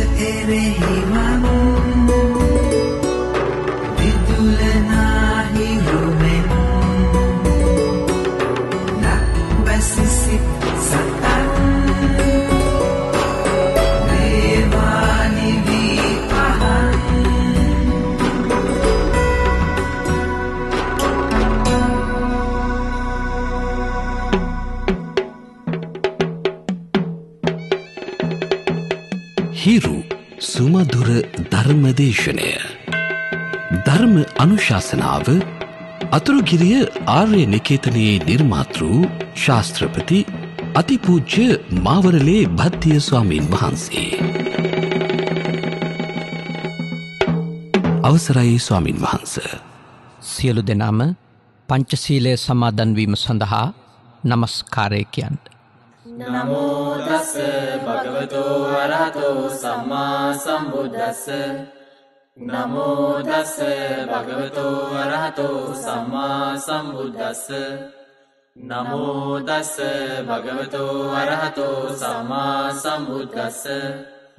Eres mi ධර්මදේශනය ධර්ම අනුශාසනාව අතුරුගිරිය ආර්ය නිකේතනයේ නිර්මාතෘ ශාස්ත්‍රපති අතිපූජ්‍ය මාවරලේ භත්තිය ස්වාමීන් වහන්සේ. අවසරයි ස්වාමින් වහන්ස. සියලු දෙනාම පංචසීලය සමාදන්වීම සඳහා නමස්කාරය කියන්ට. නමෝදස්ස භගවතෝ අරහතෝ සම්මා සම්බුද්දස්ස නමෝදස්ස භගවතෝ අරහතෝ සම්මා සම්බුද්දස්ස නමෝදස්ස භගවතෝ අරහතෝ සම්මා සම්බුද්දස්ස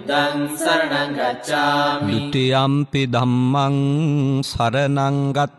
බුද්ධං සරණං ගච්ඡාමි ဒုတိယံ පි ධම්මං සරණං ගච්ඡාමි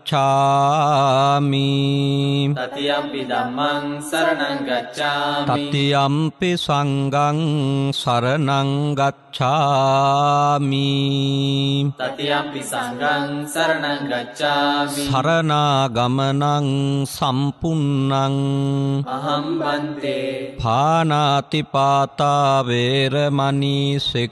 ගච්ඡාමි තතියම්පි ධම්මං සරණං ගච්ඡාමි තතියම්පි සංඝං සරණං ගච්ඡාමි තතියම්පි සංඝං සරණං ගච්ඡාමි සරණාගමනං සම්පුන්නං අහම් බන්තේ පානාති පාතා වේරමණී සෙක්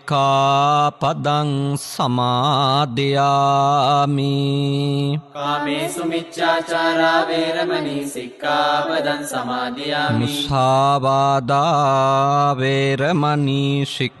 සික්ඛාපදං සමාදයාමි කාමේසු මිච්ඡාචාරා වේරමණී සික්ඛාපදං සමාදයාමි මුසාවාදා වේරමණී සික්ඛා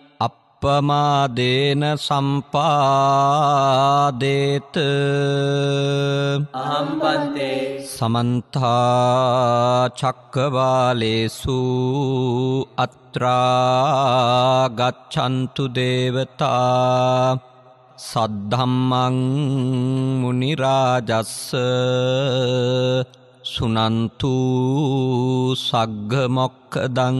අපමාදේන සම්පාදේත අහම්පන්තේ සමන්තා චක්කවාලේසු අත්‍රා ගච්ඡන්තු දේවතා සද්ධම්මං මුනි රාජස්ස සුනන්තු සග්ග මොක්කදං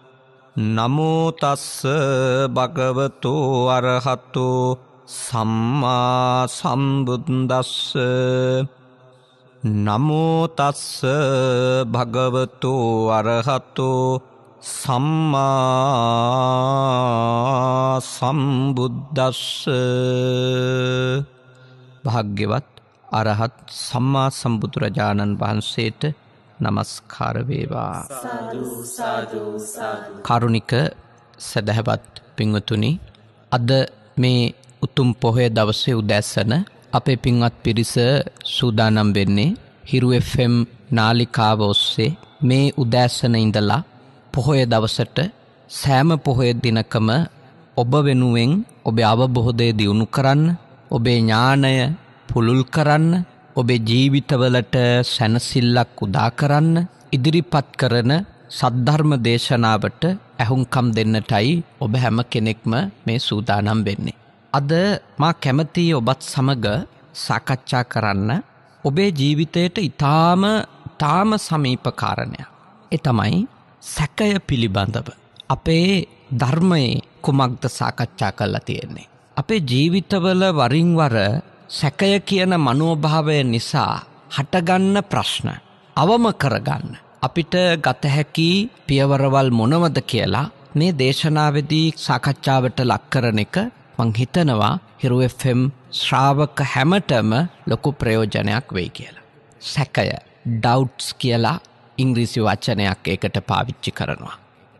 නමුතස්ස භගවතු අරහතු සම්මා සම්බුද්දස්ස නමුතස්ස භගවතු අරහතු සම්මා සම්බුද්දස්ස භාග්‍යවත් අරහත් සම්මා සම්බුදුරජාණන් වහන්සේට නමස්කාරවේවා කරුණික සැදැහැවත් පිංවතුනි අද මේ උතුම් පොහය දවසේ උදැස්සන අපේ පින්වත් පිරිස සූදානම් වෙන්නේ හිරුFම් නාලිකාව ඔස්සේ මේ උදෑසන ඉඳලා පොහොය දවසට සෑම පොහොය දිනකම ඔබ වෙනුවෙන් ඔබේ අවබොහොදය දියුණු කරන්න ඔබේ ඥානය පුළුල් කරන්න ඔබේ ජීවිතවලට සැනසිල්ලක් උදා කරන්න ඉදිරිපත් කරන සද්ධර්ම දේශනාවට ඇහුම්කම් දෙන්නටයි ඔබ හැම කෙනෙක්ම මේ සූදානම් වෙන්නේ. අද මා කැමති ඔබත් සමග සාකච්ඡා කරන්න ඔබේ ජීවිතයට ඉතාම තාම සමීපකාරණයක්. එ තමයි සැකය පිළිබඳව. අපේ ධර්මයේ කුමක්ද සාකච්ඡා කල්ලා තියෙන්නේ. අපේ ජීවිතවල වරින්වර සැකය කියන මනෝභාවය නිසා හටගන්න ප්‍රශ්න අවම කරගන්න. අපිට ගතහැකි පියවරවල් මොනවද කියලා මේ දේශනාවදී සාකච්ඡාවට ලක්කරන එක මං හිතනවා හිරු FM ශ්‍රාවක හැමටම ලොකු ප්‍රයෝජනයක් වෙයි කියලා. සැකය ඩවුට්ස් කියලා ඉංග්‍රීසි වචනයක් ඒකට පාවිච්චි කරනවා.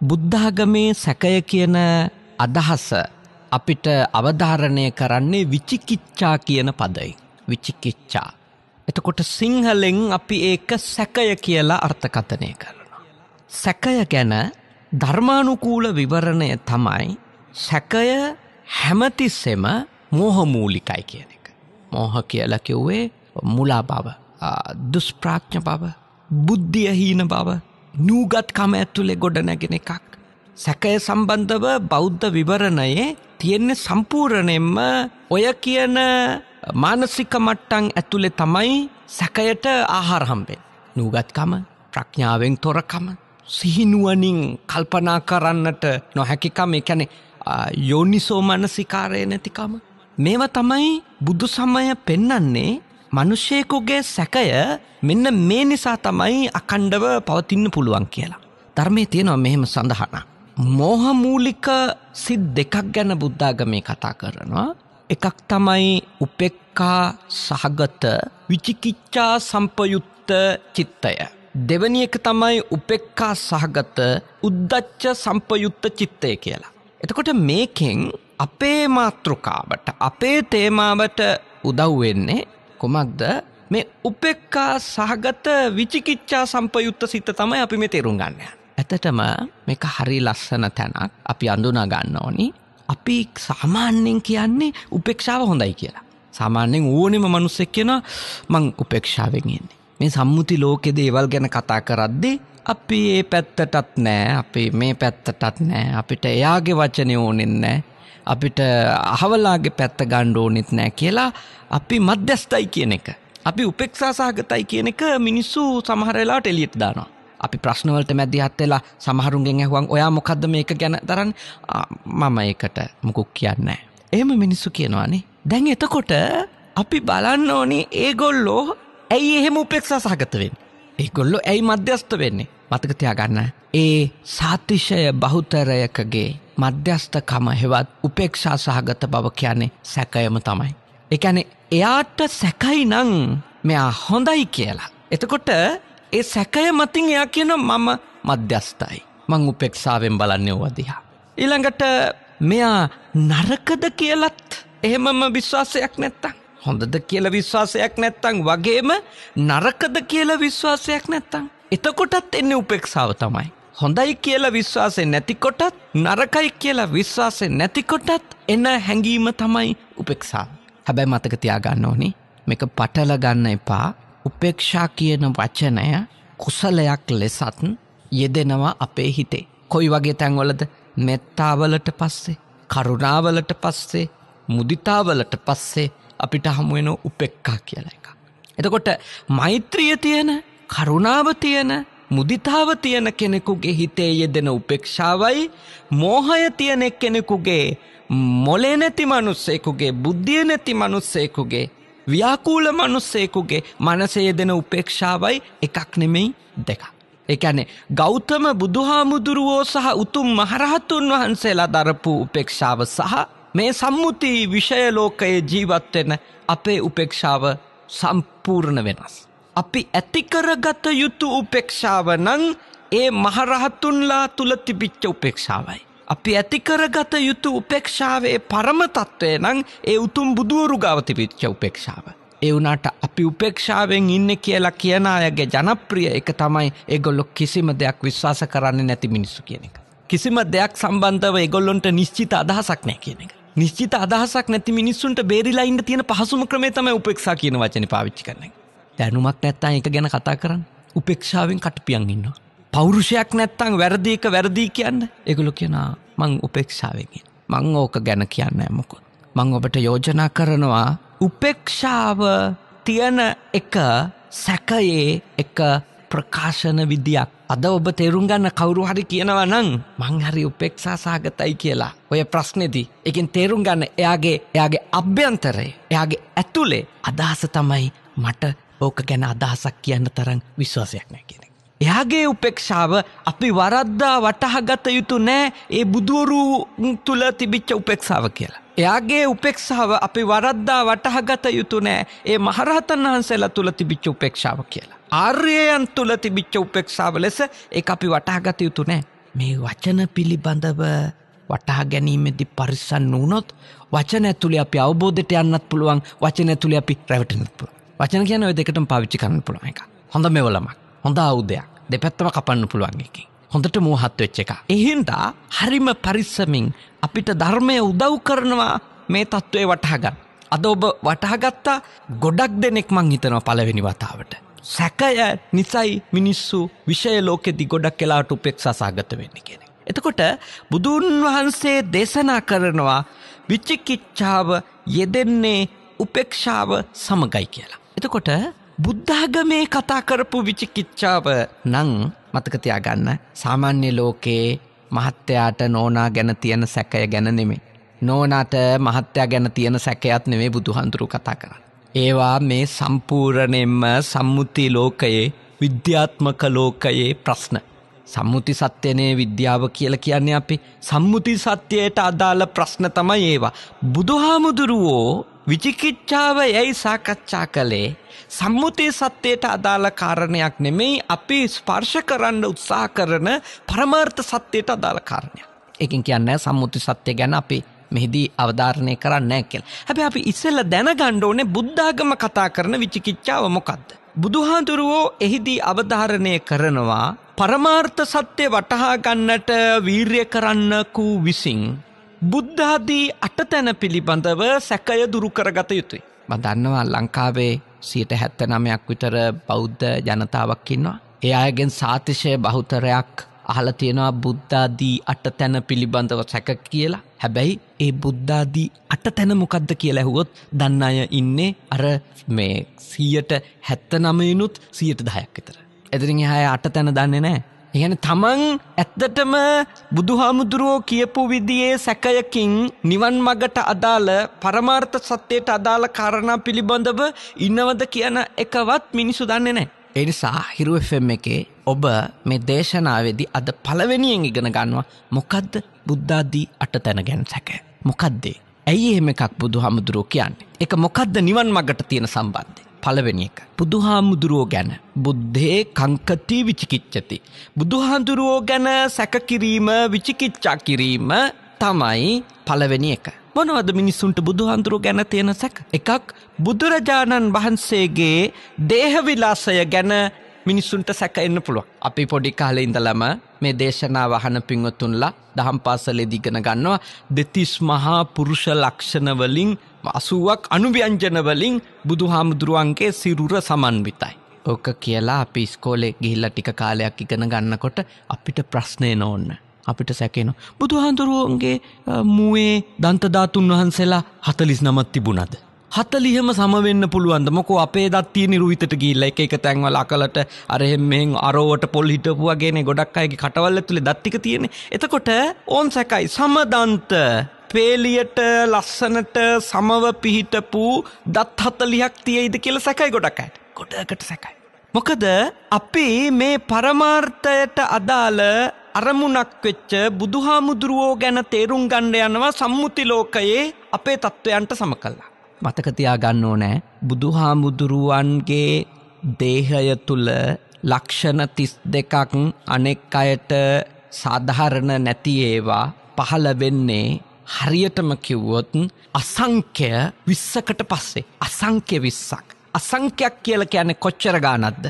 බුද්ධාගමේ සැකය කියන අදහස අපිට අවධාරණය කරන්නේ විචිකිච්චා කියන පදයි. විචිකිච්චා. එතකොට සිංහලෙන් අපි ඒක සැකය කියලා අර්ථකථනය කරනවා. සැකය ගැන ධර්මානුකූල විවරණය තමයි සැකය හැමතිස්සෙම මෝහමූලිකයි කියන එක. මෝහ කියල කිව්වේ මුලා බව දුස්ප්‍රාඥ බව බුද්ධියහීන බව නූගත්කම ඇතුළේ ගොඩ නැගෙන එකක්. සැකය සම්බන්ධව බෞද්ධ විවරණයේ තියෙන්නේ සම්පූර්ණයෙන්ම ඔය කියන මානසික මට්ටම් ඇතුලේ තමයි සැකයට ආහාර හම්බෙන්නේ. නුගත්කම, ප්‍රඥාවෙන් තොරකම, සිහිනුවණින් කල්පනා කරන්නට නොහැකිකම, ඒ කියන්නේ යෝනිසෝ මනසිකාරය නැතිකම. මේවා තමයි බුදු සමය පෙන්නන්නේ මිනිසෙකුගේ සැකය මෙන්න මේ නිසා තමයි අකණ්ඩව පවතින්න පුළුවන් කියලා. ධර්මයේ තියෙනවා මෙහෙම සඳහනක්. මෝහමූලික සිත් දෙකක් ගැන බුද්ධාගමේ කතා කරනවා. එකක් තමයි උපෙක්කා සහගත විචිකිච්චා සම්පයුත්ත චිත්තය. දෙවනි එක තමයි උපෙක්කා සහගත උද්දච්ච සම්පයුත්ත චිත්තය කියලා. එතකොට මේකෙන් අපේ මාතෘකාවට අපේ තේමාවට උදව්වෙන්නේ කුමක්ද මේ උපෙක්කා සහගත විචිකිච්චා සම්පයුත්ත සිත තමයි අපි මේ තේරුම් ගන්නයන්. ඇතටම මේක හරි ලස්සන තැනක් අපි අඳුනා ගන්න ඕනි අපි සාමාන්‍යෙන් කියන්නේ උපෙක්ෂාව හොඳයි කියලා සාමාන්‍යෙන් ඕනෙම මනුස්සෙක් කියෙන මං උපේක්ෂාවෙන් ඉන්නේ මේ සම්මුති ලෝකෙ දේවල් ගැන කතා කරද්දේ අපි ඒ පැත්තටත් නෑ අපි මේ පැත්තටත් නෑ අපිට එයාගේ වචනය ඕනෙන් නෑ අපිට අහවලාගේ පැත්ත ගණ්ඩ ඕනෙත් නෑ කියලා අපි මධ්‍යස්ථයි කියන එක අපි උපෙක්ෂා සහගතයි කියන එක මිනිස්සු සමහරලා ටෙලියට් දානවා අපි ප්‍රශ්නවලට මැදිහත් වෙලා සමහරුන්ගෙන් ඇහුවන් ඔයා මොකද්ද මේක ගැන දරන් මම ඒකට මොකුක් කියන්නේ. එහෙම මිනිස්සු කියනවානේ. දැන් එතකොට අපි බලන්න ඕනේ ඒගොල්ලෝ ඇයි එහෙම උපෙක්ෂා සහගත වෙන්නේ? ඒගොල්ලෝ ඇයි මධ්‍යස්ත වෙන්නේ? මතක තියාගන්න. ඒ සාතිශය බහුතරයකගේ මධ්‍යස්ථකම හෙවත් උපේක්ෂා සහගත බව කියන්නේ සැකයම තමයි. එකැන එයාට සැකයි නං මෙයා හොඳයි කියලා. එතකොට ඒ සැකය මතින් එයා කියන මම මධ්‍යස්ථයි. මං උපෙක්ෂාවෙන් බලන්නේ ඕවදිහා. ඊළඟට මෙයා නරකද කියලත් එහෙමම විශ්වාසයක් නැත්තං. හොඳද කියල විශ්වාසයක් නැත්තං වගේම නරකද කියල විශ්වාසයක් නැත්තං. එතකොටත් එන්නේ උපෙක්ෂාව තමයි. හොඳයි කියලා විශ්වාසය නැතිකොටත් නරකයි කියලා විශ්වාසය නැතිකොටත් එන හැඟීම තමයි උපෙක්ෂාව. හැබැයි මතක තියාගන්න ඕනි මේක පටල ගන්න එපා උපේක්ෂා කියන වචනය කුසලයක් ලෙසත් යෙදෙනවා අපේ හිතේ. කොයි වගේ තැන්වලද මෙත්තාවලට පස්සේ කරුණාවලට පස්සේ මුදිතාවලට පස්සේ අපිට හමුවෙන උපෙක්කා කියලා එක. එතකොට මෛත්‍රිය තියෙන කරුණාව තියෙන මුදිතාව තියෙන කෙනෙකුගේ හිතේ යෙදෙන උපෙක්ෂාවයි මෝහය තියෙන කෙනෙකුගේ මොලේ නැති මනුස්සෙකුගේ බුද්ධිය නැති මනුස්සෙකුගේ ව්‍යාකූල මනුස්සයෙකුගේ මනසේ දෙන උපේක්ෂාවයි එකක් නෙමෙයි දෙකක්. එකැනේ ගෞතම බුදුහාමුදුරුවෝ සහ උතුම් මහරහතුන් වහන්සේලා දරපු උපේක්ෂාව සහ මේ සම්මුති විෂයලෝකයේ ජීවත්වෙන අපේ උපේක්ෂාව සම්පූර්ණ වෙනස්. අපි ඇතිකරගත යුතු උපේක්ෂාව නං ඒ මහරහතුන්ලා තුළ තිබිච්ච උපේක්ෂාවයි. අපි ඇති කරගත යුතු උපේක්ෂාවේ පරම තත්ත්වය නම් ඒ උතුම් බුදුවරු ගාව තිබිච්ච උපේක්ෂාව. ඒ වුණාට අපි උපේක්ෂාවෙන් ඉන්න කියලා කියන අයගේ ජනප්‍රිය එක තමයි ඒගොල්ලො කිසිම දෙයක් විශ්වාස කරන්නේ නැති මිනිස්සු කියන එක. කිසිම දෙයක් සම්බන්ධව ඒගොල්ලොන්ට නිශ්චිත අදහසක් නෑ කියන එක. නිශ්චිත අදහසක් නැති මිනිස්සුන්ට බේරිලායින්න තියෙන පහසුම ක්‍රමේ තමයි උපේක්ෂා කියන වචනේ පාවිච්චි කරන්නේ. දැනුමක් නැත්තම් ඒක ගැන කතා කරන්න. උපේක්ෂාවෙන් කටපියන් ඉන්නවා. පෞරුෂයක් නැත්තං වැරදික වැරදිී කියන්න එගුලු කියනා මං උපෙක්ෂාවගෙන් මං ඕක ගැන කියන්න ඇමකොත්. මං ඔබට යෝජනා කරනවා උපෙක්ෂාව තියන එක සැකයේ එක ප්‍රකාශන විදියක් අද ඔබ තේරුම් ගන්න කවුරු හරි කියනවා නං මං හරි උපෙක්ෂා සාගතයි කියලා ඔය ප්‍රශ්නෙදී එකින් තේරුම් ගන්න එයාගේ එයාගේ අභ්‍යන්තරේ එයාගේ ඇතුළේ අදහස තමයි මට ඕක ගැන අදහසක් කියන්න තරම් විශ්වාසයක් නැ කියෙන. එයාගේ උපෙක්ෂාව අපි වරද්දා වටහගත යුතු නෑ ඒ බුදුවරු තුළ තිබිච්ච උපෙක්ෂාව කියලා. එයාගේ උපෙක්ෂාව අපි වරද්දා වටහගත යුතු නෑ ඒ මහරහතන් වහන්සේලා තුළ තිබිච්ච උපෙක්ෂාව කියලා. ආර්යයන් තුළ තිබිච්ච උපෙක්ෂාව ලෙස ඒ අපි වටහගත යුතු නෑ. මේ වචන පිළිබඳව වටහා ගැනීමෙදි පරිස්සන් වුණොත් වචන ඇතුළේ අපි අවබෝධයට යන්නත් පුළුවන් වචන ඇතුළේ අපි රැවටෙනත් පුළුවන්. වචන කියන ඔය දෙකටම පාවිච්චි කරන්න පුළුවන් එක. හොඳ මෙවලමක්. හොඳ අවුදයක් දෙපැත්තම කපන්න පුළුවන් එකින්. හොඳට මූහත් වෙච්ච එක. එහින්දා හරිම පරිස්සමින් අපිට ධර්මය උදව් කරනවා මේ තත්ත්වය වටහගන්න. අද ඔබ වටහගත්තා ගොඩක් දෙනෙක් මං හිතනවා පළවෙනි වතාවට. සැකය නිසයි මිනිස්සු විෂය ලෝකෙදි ගොඩක් කෙලාට උපෙක්ෂා සාගත වෙන්න කෙනෙ. එතකොට බුදුන් වහන්සේ දේශනා කරනවා විචිකිච්ඡාව යෙදෙන්නේ උපෙක්ෂාව සමගයි කියලා. එතකොට බුද්ධාගමේ කතා කරපු විචිකිච්ඡාව නම් මතක තියාගන්න සාමාන්‍ය ලෝකේ මහත්තයාට නෝනා ගැන තියෙන සැකය ගැන නෙමෙයි. නෝනාට මහත්තයා ගැන තියෙන සැකයත් නෙමේ බුදුහන්තුරු කතා කරන්න. ඒවා මේ සම්පූර්ණයෙන්ම සම්මුති ලෝකයේ විද්‍යාත්මක ලෝකයේ ප්‍රශ්න. සම්මුති සත්‍යනය විද්‍යාව කියල කියන්නේ අපි සම්මුති සත්‍යයට අදාළ ප්‍රශ්න තමයි ඒවා. බුදුහාමුදුරුවෝ විචිකිච්ඡාව යැයි සාකච්ඡා කළේ සම්මුති සත්‍යයට අදාළ කාරණයක් නෙමෙයි අපි ස්පර්ශ කරන්න උත්සාහ කරන පරමාර්ථ සත්‍යයට අදාළ කාරණයක්. ඒකින් කියන්නේ සම්මුති සත්‍ය ගැන අපි මෙහිදී අවධාරණය කරන්න නැහැ කියලා. හැබැයි අපි ඉස්සෙල්ලා දැනගන්න ඕනේ බුද්ධාගම කතා කරන විචිකිච්ඡාව මොකද්ද? බුදුහාඳුරුවෝ එහිදී අවධාරණය කරනවා පරමාර්ථ සත්‍යය වටහා ගන්නට වීර්ය කරන්නකු විසින් බුද්ධාදී අටතැන පිළිබඳව සැකය දුරුකරගත යුතුයි. බදන්නවා ලංකාවේ සීට හැත්ත නමයක් විතර බෞද්ධ ජනතාවක් ඉන්නවා. ඒ අයගෙන් සාතිශය බහුතරයක් අහල තියෙනවා බුද්ධාදී අට තැන පිළිබඳව සැක කියලා. හැබැයි ඒ බුද්ධාදී අට තැන මොකක්ද කියලා ඇහුවොත් දන්න අය ඉන්නේ අර මේ සීයට හැත්ත නමයනුත් සියයට දහයක් විතර. එතරින් එහාය අට තැන දන්නේ නෑ. එහෙන තමන් ඇත්තටම බුදුහාමුදුරුවෝ කියපු විදියේ සැකයකින් නිවන් මගට අදාළ පරමාර්ථ සත්‍යයට අදාළ කාරණා පිළිබඳව ඉන්නවද කියන එකවත් මිනිසු දන්නේ නැහැ. ඒ නිසා හිරු FM එකේ ඔබ මේ දේශනාවේදී අද පළවෙනියෙන් ඉගෙන ගන්නවා මොකද්ද බුද්ධාදී අටතැන ගැන සැකය. මොකද්ද? ඇයි එහෙම එකක් බුදුහාමුදුරුවෝ කියන්නේ? ඒක මොකද්ද නිවන් මගට තියෙන සම්බන්ධය? පලවෙනි එක. බුදුහාමුදුරුවෝ ගැන බුද්ධේ කංකති විචිකිච්චති. බුදුහාමුදුරුවෝ ගැන සැකකිරීම විචිකිච්චා කිරීම තමයි පලවෙනි එක. මොනවද මිනිස්සුන්ට බුදුහාමුදුරුව ගැන තියෙන සැක. එකක් බුදුරජාණන් වහන්සේගේ දේහවිලාසය ගැන මිනිස්සුන්ට සැක එන්න පුළුව. අපි පොඩි කාලෙ ඉඳලම මේ දේශනාව අහන පිංවතුන්ලා දහම් පාසලෙදිගෙන ගන්නවා දෙතිස් මහා පුරුෂ ලක්ෂණවලින් අසුවක් අනුව්‍යංජනවලින් බුදු හාමුදුරුවන්ගේ සිරුර සමන්විතයි. ඕක කියලා අපි ස්කෝලේ ගිහිල්ල ටික කාලයක් ඉගෙන ගන්නකොට අපිට ප්‍රශ්නය නෝන්න. අපිට සැකේන. බුදුහන්තුරුවන්ගේ මුවේ දන්තධාතුන් වහන්සේලා හතලිස් නමත් තිබුණද. හතලිහම සමවෙන්න පුළුවන්ද මොකෝ අපේ දත්තිය නිරුවිතට ගිල්ල එක එක තැන්වල අකලට අරහෙම මෙ අරෝවට පොල් හිටපුුවගේන ගොඩක් අයගේ කටවල්ල තුළේ දත්තික තියෙන එතකොට ඕන් සැකයි සමදන්ත පේලියට ලස්සනට සමව පිහිටපු දත් හතලියක් තියෙයිද කියල සැකයි ගොඩක්යි ගොඩකට සැකයි. මොකද අපේ මේ පරමාර්ථයට අදාළ අරමුණක් වෙච්ච බුදුහාමුදුරුවෝ ගැන තේරුම් ගණ්ඩ යනවා සම්මුති ලෝකයේ අපේ තත්ත්වයන්ට සම කල්ලා. මතකතියා ගන්න ඕනෑ බුදුහාමුදුරුවන්ගේ දේහය තුළ ලක්ෂණ තිස් දෙකක් අනෙක් අයට සාධහරණ නැති ඒවා පහළ වෙන්නේ හරියටම කිව්වොත් අසංක්‍ය විස්සකට පස්සේ අසංක්‍ය විස්සක් අසංක්‍යයක් කියල කියන්නේ කොච්චර ගානක්ද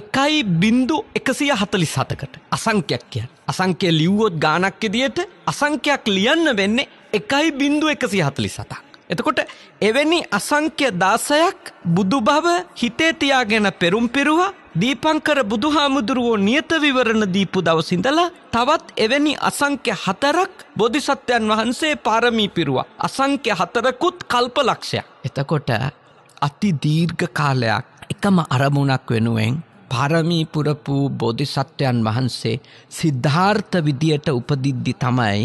එකයි බින්දු එකසිය හතලි සතකට අසංක්‍යයක් කිය අසංක්‍ය ලිව්වොත් ගානක්කෙදියට අසංක්‍යයක් ලියන්න වෙන්නේ එකයි බින්දු එකසි හතලි සතක් එතකොට එවැනි අසංක්‍ය දාසයක් බුදු බව හිතේ තියාගෙන පෙරුම් පිරුවා දීපංකර බුදුහාමුදුරුවෝ නියත විවරණ දීපු දවසිඳලා තවත් එවැනි අසංක්‍ය හතරක් බෝධිසත්වයන් වහන්සේ පාරමී පිරුවා. අසංක්‍ය හතරකුත් කල්පලක්ෂයක්. එතකොට අති දීර්ඝ කාලයක් එකම අරමුණක් වෙනුවෙන් පාරමී පුරපු බෝධිසත්වයන් වහන්සේ සිද්ධාර්ථ විදියට උපදිද්දි තමයි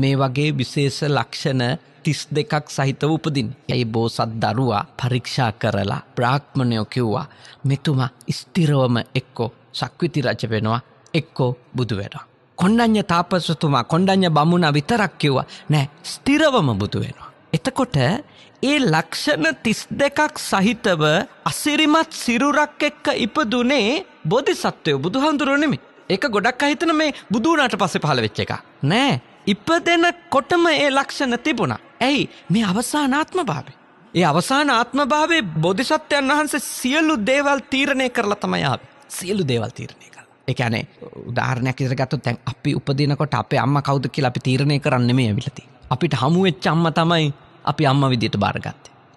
මේ වගේ විශේෂ ලක්ෂණ තිස් දෙකක් සහිතව උපදින්. ඇයි බෝසත් දරුවා පරීක්ෂා කරලා බ්‍රාහ්මණයෝ කිව්වා මෙතුමා ස්ථිරවම එක්කෝ සක්විති රජ වෙනවා එක්කෝ බුදු වෙනවා. කොණ්ඩඤ්ඤ තාපසතුමා කොණ්ඩඤ්ඤ බමුණා විතරක් කිව්වා නෑ ස්ථිරවම බුදු වෙනවා. එතකොට ඒ ලක්ෂණ තිස් දෙකක් සහිතව අසිරිමත් සිරුරක් එක්ක ඉපදුනේ බෝධිසත්වය බුදුහාමුදුරුව නෙමෙයි. ඒක ගොඩක් අහිතන මේ බුදුනාට පස්සේ පහළ වෙච්ච එක. නෑ ඉපදෙන කොටම ඒ ලක්ෂණ තිබුණා. ඇයි මේ අවසානාත්ම භාවය. ඒ අවසාන ආත්මභාවේ බොධිසත්වයන් වහන්සේ සියලු දේවල් තීරණය කරලා තමයාව සියලු දේවල් තීරණය කරලා. එකනේ උදාරණයක් ඉරගත්තු තැන් අපි උපදිනකොට අපේ අම්ම කෞද කියල අපි තීරණය කරන්න මේ ඇවිලති. අපිට හමුවෙච්ච අම්ම තමයි අපි අම්ම විදියට බාරගත්තේ.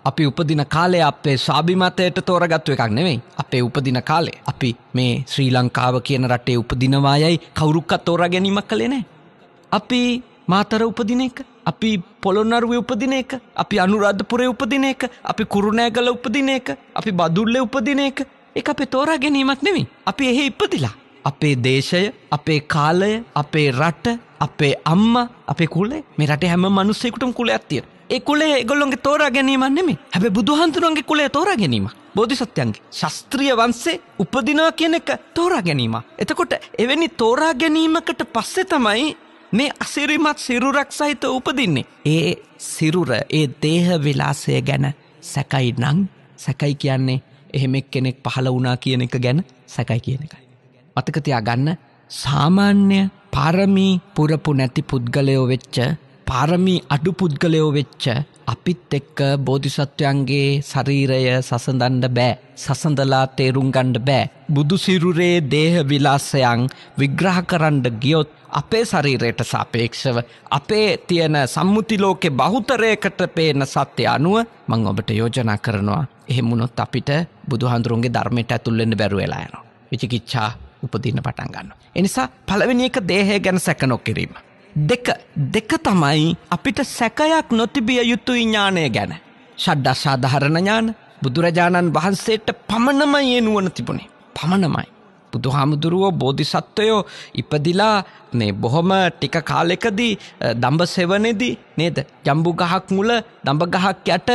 අපි උපදින කාලය අපේ ස්වාභිමතයට තෝරගත්තු එකක් නෙවෙයි අපේ උපදින කාලේ අපි මේ ශ්‍රී ලංකාව කියන රටේ උපදිනවායයි කවුරුක්කත් තෝරා ගැනීමක් කළේ නෑ. අපි මාතර උපදින එක අපි පොළොන්නරුවේ උපදින එක අපි අනුරාධපුරේ උපදින එක අපි කුරුණෑගල උපදින එක අපි බදුල්ලේ උපදින එක ඒක අපේ තෝරා ගැනීමක් නෙමෙයි අපි එහෙ ඉපදිලා අපේ දේශය අපේ කාලය අපේ රට අපේ අම්මා අපේ කුලේ මේ රටේ හැම මිනිස්සෙකුටම කුලයක් තියෙන ඒ කුලේ ඒගොල්ලොන්ගේ තෝරා ගැනීමක් නෙමෙයි හැබැයි බුදුහන්තුරුන්ගේ කුලය තෝරා ගැනීම බෝධිසත්වයන්ගේ ශාස්ත්‍රීය වංශේ උපදිනවා කියන එක තෝරා ගැනීම එතකොට එවැනි තෝරා ගැනීමකට පස්සේ තමයි මේ අසිරිමත් සිරුරක් සහිත උපදින්නේ. ඒ සිරුර ඒ දේහ විලාසය ගැන සැකයි නං සැකයි කියන්නේ එහෙමෙක් කෙනෙක් පහළ වනා කියන එක ගැන සැකයි කියන එකයි. මතකතියා ගන්න සාමාන්‍ය පරමී පුරපු නැති පුද්ගලයෝ වෙච්ච පාරමී අඩු පුද්ගලයෝ වෙච්ච අපිත් එක්ක බෝධිසත්වයන්ගේ ශරීරය සසඳන්න බෑ සසඳලා තේරුම් ගන්න බෑ බුදු සිරුරේ දේහ විලාසයන් විග්‍රහ කරන්න ගියොත් අපේ ශරීරයට සාපේක්ෂව අපේ තියෙන සම්මුති ලෝකේ බහුතරයකට පේන සත්‍ය අනුව මම ඔබට යෝජනා කරනවා එහෙම වුණොත් අපිට බුදුහාඳුරුන්ගේ ධර්මයට ඇතුල් වෙන්න බැරුව වෙලා යනවා විචිකිච්ඡා උපදින්න පටන් ගන්නවා ඒ නිසා පළවෙනි එක දේහය ගැන සැක නොකිරීම දෙක දෙක තමයි අපිට සැකයක් නොතිබිය යුතු විඥානය ගැන. ෂඩ්ඩසාධාරණ ඥාන බුදුරජාණන් වහන්සේට පමණමයි ඒ නුවණ තිබුණේ. පමණමයි. බුදුහාමුදුරුවෝ බෝධිසත්වයෝ ඉපදිලා මේ බොහොම ටික කාලෙකදී දඹ සෙවනේදී නේද ජම්බු ගහක් මුල දඹ ගහක් යට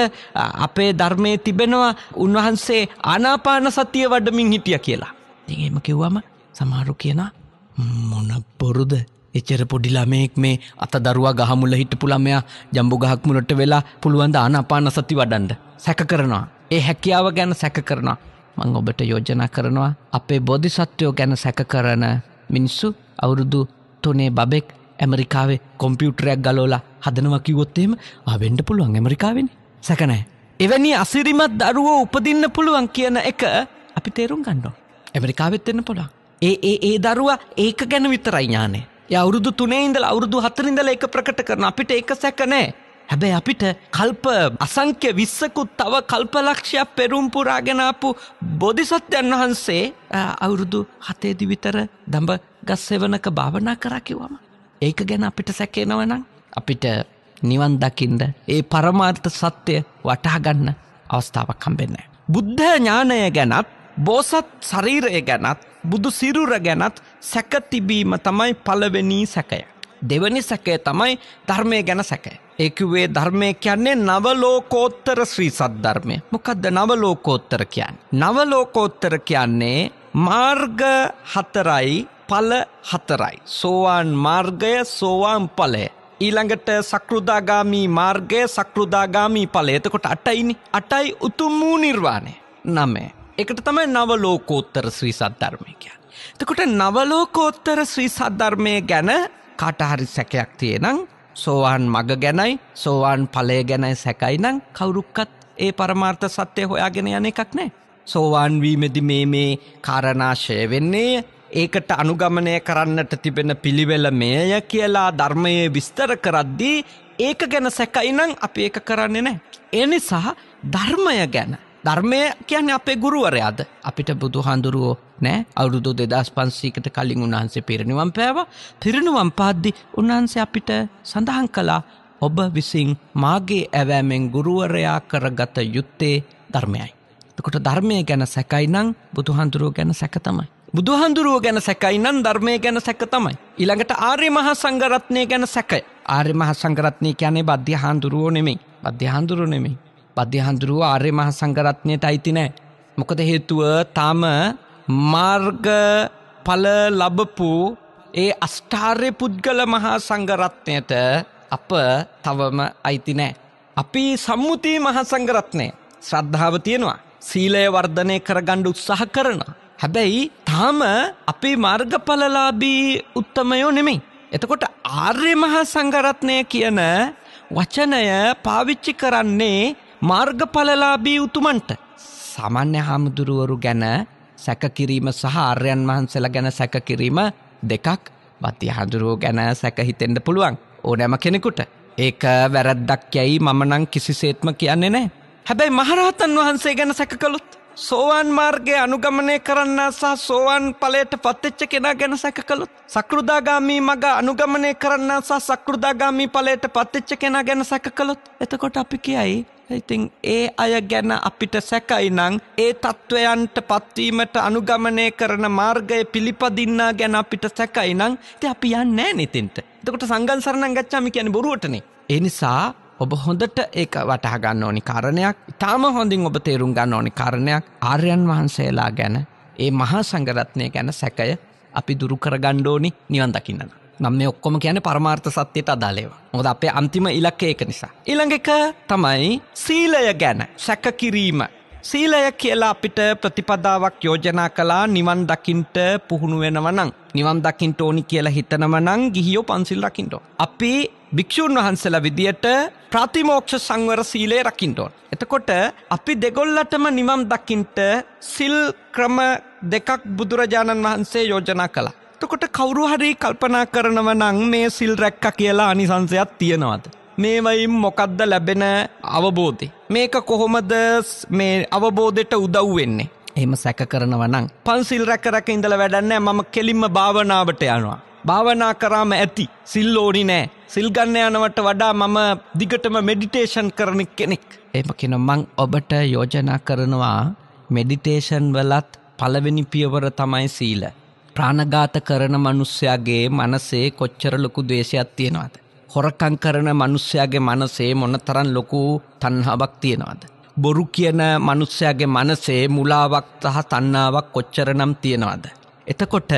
අපේ ධර්මයේ තිබෙනවා උන්වහන්සේ ආනාපාන සතිය වඩමින් හිටිය කියලා. ඉතින් එහෙම කිව්වම සමහරු කියනවා මොන බොරුද එච්චර පොඩි ළමයෙක් මේ අත දරුවා ගහමුල හිටපු ළමයා ජම්බු ගහක් මුලට වෙලා පුළුවන් ද ආනාපාන සති වඩන්න. සැක කරනවා. ඒ හැකියාව ගැන සැක කරනවා. මං ඔබට යෝජනා කරනවා අපේ බෝධිසත්වයෝ ගැන සැක කරන මිනිස්සු අවුරුදු තුනේ බබෙක් ඇමරිකාවේ කොම්පියුටරයක් ගලෝලා හදනවා කිව්වොත් එහෙම ආවෙන්න පුළුවන් ඇමරිකාවෙනි. සැක නැහැ. එවැනි අසිරිමත් දරුවෝ උපදින්න පුළුවන් කියන එක අපි තේරුම් ගන්නවා. ඇමරිකාවෙත් වෙන්න පුළුවන්. ඒ ඒ ඒ දරුවා ඒක ගැන විතරයි ඥානේ. අවුරුදු තුනේඉදල් අවුරුදු හතරින්දල එක ප්‍රකට කරන අපිට එක සැක නෑ. හැබැයි අපිට කල්ප අසංක්‍ය විස්සකුත් තව කල්පලක්ෂයක් පෙරුම්පුරාගෙනාපු බොධිසත්්‍යන් වහන්සේ අවුරුදු හතේදි විතර දඹ ගස්සෙවනක භාවනා කරකිවම. ඒක ගැන අපිට සැකේනවනම් අපිට නිවන් දකිින්ද ඒ පරමාර්ථ සත්‍යය වටහගන්න අවස්ථාවක් කම්බෙන්නේ. බුද්ධ ඥානය ගැනත් බෝසත් ශරීරය ගැනත් බුදු සිරුර ගැනත් සැකතිබීම තමයි පලවෙනී සැකය. දෙවනි සැකය තමයි ධර්මය ගැන සැකය. ඒකුවේ ධර්මය කියන්නේ නවලෝකෝත්තර ශ්‍රී සද්ධර්මය. මොකක්ද නවලෝකෝත්තර කියන්න. නවලෝකෝත්තර කියන්නේ මාර්ග හතරයි පල හතරයි. සෝවාන් මාර්ගය සෝවාන් පලය. ඊළඟට සකෘදාගාමී මාර්ගය සකෘදාගාමී පලය එතකොට අටයිනි අටයි උතුම් වූ නිර්වාණය. නමේ. එකට තමයි නවලෝකෝත්තර ශ්‍රී සද්ධර්මය කියන්න. එතකොට නවලෝකෝත්තර ශ්‍රී සද්ධර්මය ගැන කටහරි සැකයක් තියෙනං සෝවාන් මග ගැනයි සෝවාන් පලය ගැනයි සැකයි නං කවුරුක්කත් ඒ පරමාර්ථ සත්‍යය හොයාගෙන යන එකක් නෑ. සෝවාන් වීමදි මේ මේ කාරණාශය වෙන්නේ ඒකට අනුගමනය කරන්නට තිබෙන පිළිවෙල මේය කියලා ධර්මයේ විස්තර කරද්දී ඒක ගැන සැකයිනං අපි ඒක කරන්නේ නෑ. එනිසා ධර්මය ගැන ධර්මය කියන්නේ අපේ ගුරුවරයාද අපිට බුදුහාඳුරුවෝ නෑ අවුරුදු දෙදස් පන්සීකට කලින් උන්වහන්සේ පිරිනිවම් පෑව පිරිනුවම් පාද්දි උන්වහන්සේ අපිට සඳහන් කළා ඔබ විසින් මාගේ ඇවෑමෙන් ගුරුවරයා කරගත යුත්තේ ධර්මයයි. එතකොට ධර්මය ගැන සැකයි නම් බුදුහාඳුරුවෝ ගැන සැක තමයි. බුදුහාඳුරුවෝ ගැන සැකයි නම් ධර්මය ගැන සැක තමයි. ඊළඟට ආර්ය මහා සංඝරත්නය ගැන සැකයි. ආර්ය මහා සංඝරත්නය කියන්නේ බද්ධ හාඳුරුවෝ නෙමෙයි. බද්ධ හාඳුරුවෝ නෙමෙයි. බද්ධහන්දුරුව ආර්ය මහ සංගරත්නයට අයිති නෑ. මොකද හේතුව තාම මාර්ගඵල ලබපු ඒ අස්ටාර්ය පුද්ගල මහා සංගරත්නයට අප තවම අයිති නෑ. අපි සම්මුති මහා සංගරත්නය ශ්‍රද්ධාව තියෙනවා. සීලය වර්ධනය කරගණ්ඩ උත්සාහ කරන. හැබැයි තාම අපේ මාර්ගඵලලාබී උත්තමයෝ නෙමෙයි. එතකොට ආර්ය මහා සංගරත්නය කියන වචනය පාවිච්චි කරන්නේ මාර්ගඵලලාබී උතුමන්ට සමන්‍ය හාමුදුරුවරු ගැන සැකකිරීම සහ ආර්යන් වහන්සලා ගැන සැකකිරීම දෙකක් බති හඳුරුවෝ ගැන සැකහිතෙන්ට පුළුවන් ඕනෑම කෙනෙකුට. ඒක වැරද්දක් යැයි මමනං කිසිසේත්ම කියන්නේ නෑ. හැබැයි මහරහතන් වහන්සේ ගැන සැකකළොත්. සෝවාන් මාර්ගය අනුගමනය කරන්න සහ සෝවාන් පලයට පත්තච්ච කෙනා ගැන සැකළොත් සකෘදාගාමී මග අනුගමනය කරන්න සහ සකෘදාගාමී පලයට පත්තච්ච කෙනා ගැන සැකළොත් එතකොට අපි කියයි ඉතින් ඒ අය ගැන අපිට සැකයි නං ඒ තත්ත්වයන්ට පත්වීමට අනුගමනය කරන මාර්ගය පිළිපදින්නා ගැන අපිට සැකයි නං ති අපි යන්න නෑ නිතින්ට එතකොට සංගන් සරණං ගච්චාමි කියන බොරුවටනේ එනිසා ඔබ හොඳට ඒක වටහගන්න ඕනි කාරණයක් ඉතාම හොඳින් ඔබ තේරුම් ගන්න ඕනි කාරණයක් ආර්යන් වහන්සේලා ගැන ඒ මහා සංගරත්නය ගැන සැකය අපි දුරු කරගණ්ඩෝනි නිවන් දකින්නන නම් මේ ඔක්කොම කියන පරමාර්ථ සත්‍යයට අදාලේවා මොද අපේ අන්තිම ඉලක්ක ඒක නිසා. ඉළඟ එක තමයි සීලය ගැන සැකකිරීම සීලය කියලා අපිට ප්‍රතිපදාවක් යෝජනා කලා නිවන් දකිින්ට පුහුණු වෙනවනං. නිවන් දකිින්ට ඕනි කියලා හිතනවනං ගිහියෝ පන්සිල් රකිින්ටෝ. අපි භික්‍ෂූන් වහන්සල විදියට ප්‍රතිමෝක්ෂ සංවර සීලේ රකිින්ටෝන්. එතකොට අපි දෙගොල්ලටම නිවම් දකිින්ට සිල් ක්‍රම දෙකක් බුදුරජාණන් වහන්සේ යෝජනා කලා. එතකොට කවුරු හරි කල්පනා කරනව නං මේ සිල් රැක්ක කියලා අනිසංසයක් තියෙනවද. මේවයිම් මොකක්ද ලැබෙන අවබෝධය. මේක කොහොමද මේ අවබෝධයට උදව් වෙන්නේ. එහෙම සැක කරනව නං. පන්සිල් රැකරක ඉඳල වැඩන්න මම කෙලින්ම භාවනාවට යනවා. භාවනා කරාම ඇති සිල් ඕනි නෑ සිල්ගන්න යනවට වඩා මම දිගටම මෙඩිටේෂන් කරන කෙනෙක්. එම කෙන මං ඔබට යෝජනා කරනවා මෙඩිටේෂන් වලත් පළවෙනි පියවර තමයි සීල. ප්‍රාණඝාත කරන මිනිස්සයාගේ මනසේ කොච්චර ලොකු ද්වේෂයක් තියෙනවද? හොරකම් කරන මිනිස්සයාගේ මනසේ මොනතරම් ලොකු තණ්හාවක් තියෙනවද? බොරු කියන මිනිස්සයාගේ මනසේ මුලාවක් සහ තණ්හාවක් කොච්චරනම් තියෙනවද? එතකොට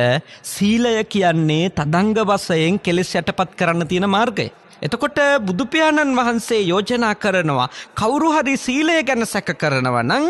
සීලය කියන්නේ තදංග වශයෙන් කෙලෙස් යටපත් කරන්න තියෙන මාර්ගය. එතකොට බුදු පියාණන් වහන්සේ යෝජනා කරනවා කවුරු හරි සීලය ගැන සැක කරනවා නම්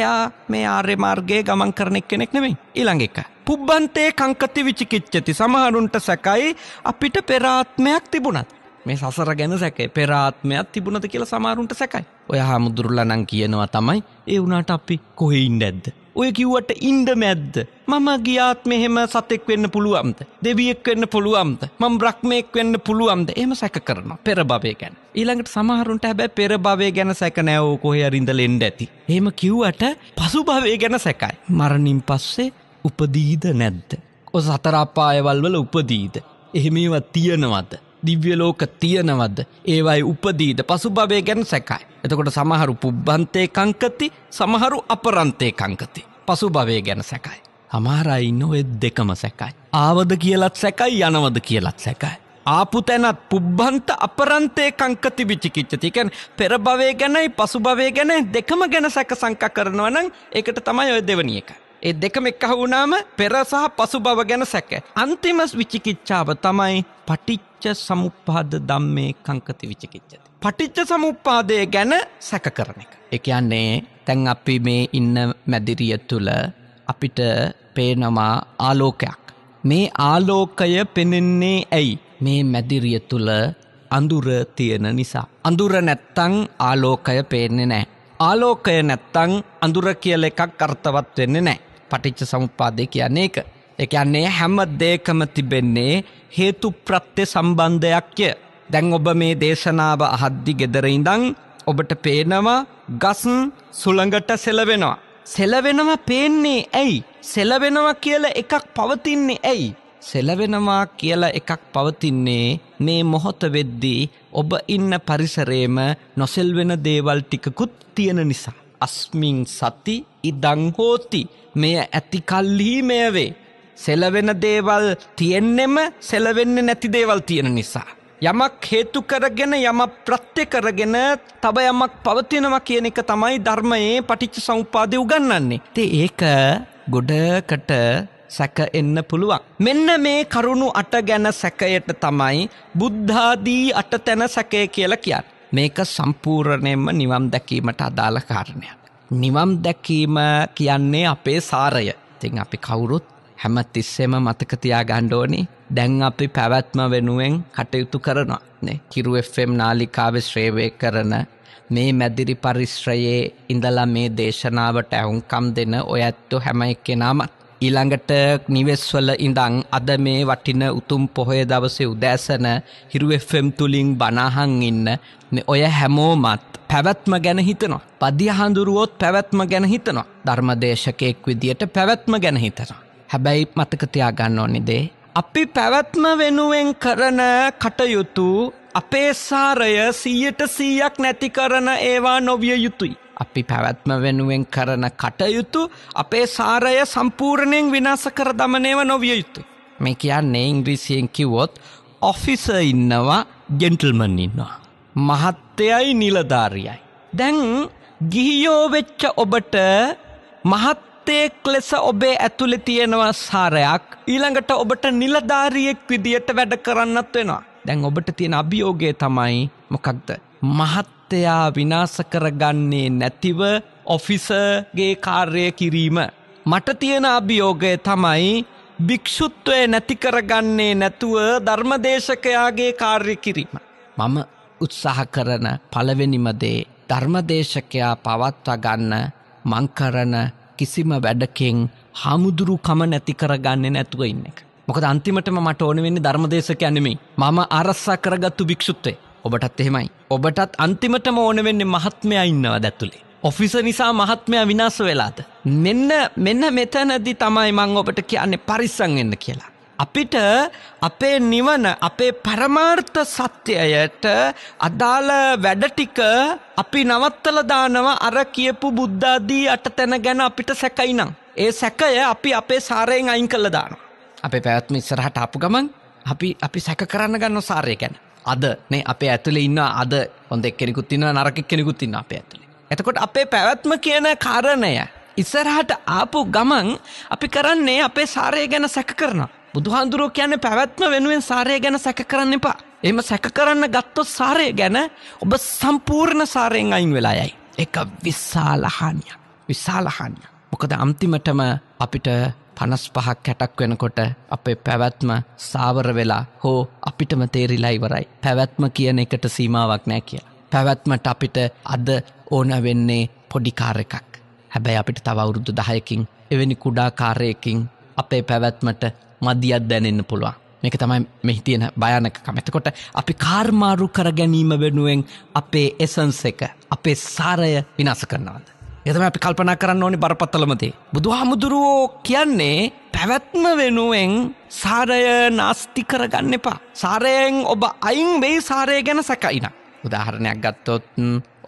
එයා මේ ආර්ය මාර්ගයේ ගමන් කරන කෙනෙක් නෙමෙයි. ඊළඟ එක පුබ්බන්තේ කංකති විචිකිච්චති සමහරුන්ට සැකයි අපිට පෙරාත්මයක් තිබුණත් මේ සසර ගැන සැකේ පෙරාත්මයක් තිබුණද කියලා සමහරුන්ට සැකයි ඔය හාමුදුරුල්ලා නම් කියනවා තමයි ඒ වුණාට අපි කොහෙ ඉන්නේ නැද්ද ඔය කිව්වට ඉන්ඩ මැද්ද මම ගියාත් මෙහෙම සතෙක් වෙන්න පුළුවන්ද දෙවියෙක් වෙන්න පුළුවන්ද මම බ්‍රහ්මයෙක් වෙන්න පුළුවන්ද එහෙම සැක කරනවා පෙර භවය ගැන ඊළඟට සමහරුන්ට හැබැයි පෙර භවය ගැන සැක නැවෝ කොහේ හරි ඉඳලා එන්න ඇති එහෙම කිව්වට පසු භවය ගැන සැකයි මරණින් පස්සේ උපදීද නැද්ද. ඔ සතරාපායවල්වල උපදීද. එහෙමේව තියනවද. දිව්‍යලෝක තියනවද ඒවයි උපදීද පසු භවය ගැන සැකයි. එතකොට සමහරු පුබ්බන්තේ කංකති සමහරු අපරන්තේ කංකති. පසු භවය ගැන සැකයි. හමාරයින්න ඔය දෙකම සැකයි. ආවද කියලත් සැකයි යනවද කියලත් සැකයි. ආපු තැනත් පුබ්බන්ත අපරන්තේ කංකති විචිකිච්චතිකැන් පෙරභවය ගැනයි පසුභවය ගැන දෙකම ගැන සැක සංක කරනවනං එකට තමයි ඔය දෙවනිය එකයි. ඒ දෙකම එකහු වුණාම පෙර සහ පසු බව ගැන සැක. අන්තිම විචිකිච්ඡාව තමයි පටිච්ච සමුප්පාද ධම්මේ කංකති විචිකිච්ඡති. පටිච්ච සමුප්පාදය ගැන සැක කරන එක. ඒ කියන්නේ දැන් අපි මේ ඉන්න මැදිරිය තුල අපිට පේනවා ආලෝකයක්. මේ ආලෝකය පෙනෙන්නේ ඇයි? මේ මැදිරිය තුල අඳුර තියෙන නිසා. අඳුර නැත්තං ආලෝකය පේන්නේ නැහැ. ආලෝකය නැත්තං අඳුර කියල එකක් අර්ථවත් වෙන්නේ නෑ. පටිච්ච සමුපාදය කියන්නේ එක. එක යන්නේ හැම දේකම තිබෙන්නේ හේතු ප්‍රත්්‍ය සම්බන්ධයක්ය. දැන් ඔබ මේ දේශනාව අහද්දි ගෙදරයිඳං ඔබට පේනවා ගසන් සුළඟට සෙලවෙනවා. සෙලවෙනම පේන්නේ ඇයි. සෙලවෙනවා කියල එකක් පවතින්නේ ඇයි. සෙලවෙනවා කියල එකක් පවතින්නේ මේ මොහොත වෙද්දී ඔබ ඉන්න පරිසරේම නොසෙල්වෙන දේවල් ටිකකුත් තියෙන නිසා. අස්මින් සති ඉදංහෝති මෙය ඇතිකල්හි මෙය වේ. සෙලවෙන දේවල් තියෙන්නෙම සෙලවෙන්න නැති දේවල් තියෙන නිසා. යමක් හේතු කරගෙන යම ප්‍රත්‍ය කරගෙන තබ යමක් පවතිනවා කියන එක තමයි ධර්මයේ පටිච්ච සමුපාදය උගන්වන්නේ. ඉතින් ඒක ගොඩකට සැක එන්න පුළුවන්. මෙන්න මේ කරුණු අට ගැන සැකයට තමයි බුද්ධාදී අටතැන සැකය කියලා කියන්නේ. මේක සම්පූර්ණයෙන්ම නිවන් දැකීමට අදාළ කාරණයක්. නිවම් දැකීම කියන්නේ අපේ සාරය. ඉතින් අපි කවුරුත් හැම තිස්සෙම මතක තියා ගන්න ඕනේ. දැන් අපි පැවැත්ම වෙනුවෙන් කටයුතු කරනවා. නේ කිරු FM නාලිකාවේ ශ්‍රේවය කරන මේ මැදිරි පරිශ්‍රයේ ඉඳලා මේ දේශනාවට ඇහුම්කම් දෙන ඔයත් හැම එක්කෙනාමත් ඊළඟට නිවෙස්වල ඉඳං අද මේ වටින උතුම් පොහොය දවසේ උදෑසන හිරුවෙෆම් තුලින් බනාහන් ඉන්න ඔය හැමෝමත් පැවැත්ම ගැන හිතනවා. පදිහඳුරුවොත් පැවැත්ම ගැන හිතනවා. ධර්මදේශකයෙක් විදියට පැවැත්ම ගැන හිතනවා. හැබැයි මතකතියා ගන්න ඕනිදේ. අපි පැවැත්ම වෙනුවෙන් කරන කටයුතු අපේ සාරය සීයට සීයක් නැති කරන ඒවා නොවිය යුතුයි. අපි පැවැත්ම වෙනුවෙන් කරන කටයුතු අපේ සාරය සම්පූර්ණයෙන් විනාස කර දමනයව නොවිය යුතු. මේ කියන්නේ ඉංග්‍රීසියෙන් කිවොත් ඔෆිස ඉන්නවා ජෙන්ටල්මන් ඉන්නවා. මහත්තයයි නිලධාරියයි. දැන් ගිහියෝ වෙච්ච ඔබට මහත්තයෙක් ලෙස ඔබේ ඇතුළෙ තියෙනවා සාරයක් ඊළඟට ඔබට නිලධාරියෙක් විදියට වැඩ කරන්නත් වෙනවා. දැන් ඔබට තියෙන අභියෝගය තමයි මොකක්ද. මහත් අත්තයා විනාස කරගන්නේ නැතිව ඔෆිසගේ කාර්ය කිරීම. මට තියෙන අභියෝගය තමයි භික්‍ෂුත්වය නැති කරගන්නේ නැතුව ධර්මදේශකයාගේ කාර්ය කිරීම. මම උත්සාහ කරන පළවෙනිමදේ ධර්මදේශකයා පවත්වා ගන්න මංකරන කිසිම වැඩකෙන් හාමුදුරුකම නැති කරගන්නේ නැතුව ඉන්න එක. මොකද අන්තිමටම මට ඕනවෙන්නේ ධර්මදේශක ඇනෙමි. මම අරස්සා කරගත්තු භික්‍ෂුත්තේ. ඔබටත් එහෙමයි. ඔබටත් අන්තිමටම ඕන වෙන්නේ මහත්මයා ඉන්නවා දැතුලේ. ඔෆිස නිසා මහත්මයා විනාස වෙලාද. මෙන්න මෙන්න මෙතැනදි තමයි මං ඔබට කියන්නේ පරිස්සං වෙන්න කියලා. අපිට අපේ නිවන අපේ පරමාර්ථ සත්‍යයට අදාළ වැඩටික අපි නවත්තල දානවා අර කියපු බුද්ධාදී අටතැන ගැන අපිට සැකයිනම්. ඒ සැකය අපි අපේ සාරයෙන් අයින් කළ දානවා. අපේ පැවැත්ම ඉස්සරහට අපපු ගමන් අපි අපි සැක කරන්න ගන්න සාරය ගැන. අද නේ අපේ ඇතුළ ඉන්න අද හොඳ එක්කෙනෙකුත් ඉන්න නරක කෙනෙකුත් ඉන්න අපේ ඇතුළේ. එතකොට අපේ පැවැත්ම කියන කාරණය ඉස්සරහට ආපු ගමන් අපි කරන්නේ අපේ සාරය ගැන සැක කරනවා. බුදුහාන්දුරෝ කියන්නේ පැවැත්ම වෙනුවෙන් සාරය ගැන සැක කරන්න එපා. එම සැක කරන්න ගත්තොත් සාරය ගැන ඔබ සම්පූර්ණ සාරයෙන් අයින් වෙලා යයි. එක විශාලහානියක්. විශාලහානියක්. මොකද අන්තිමටම අපිට පනස්පහක් හැටක් වෙනකොට අපේ පැවැත්ම සාවර වෙලා හෝ අපිටම තේරිලා ඉවරයි. පැවැත්ම කියන එකට සීමාවක් නෑ කියලා. පැවැත්මට අපිට අද ඕන වෙන්නේ පොඩිකාර එකක්. හැබැයි අපිට තවවුරුදු දහයකින් එවැනි කුඩා කාරයකින් අපේ පැවැත්මට මදියත් දැනෙන්න පුළුවන්. මේක තමයි මෙහි තියෙන භයනකකම. එතකොට අපි කාර්මාරු කර ගැනීම වෙනුවෙන් අපේ එසන්ස් එක අපේ සාරය විනාස කරනවාද. එතම අපි කල්පනා කරන්න ඕනි බරපත්තලමතේ. බුදු හමුදුරුවෝ කියන්නේ පැවැත්ම වෙනුවෙන් සාරය නාස්ති කරගන්න එපා. සාරයෙන් ඔබ අයින් වෙයි සාරය ගැන සැකයින. උදාහරණයක් ගත්තොත්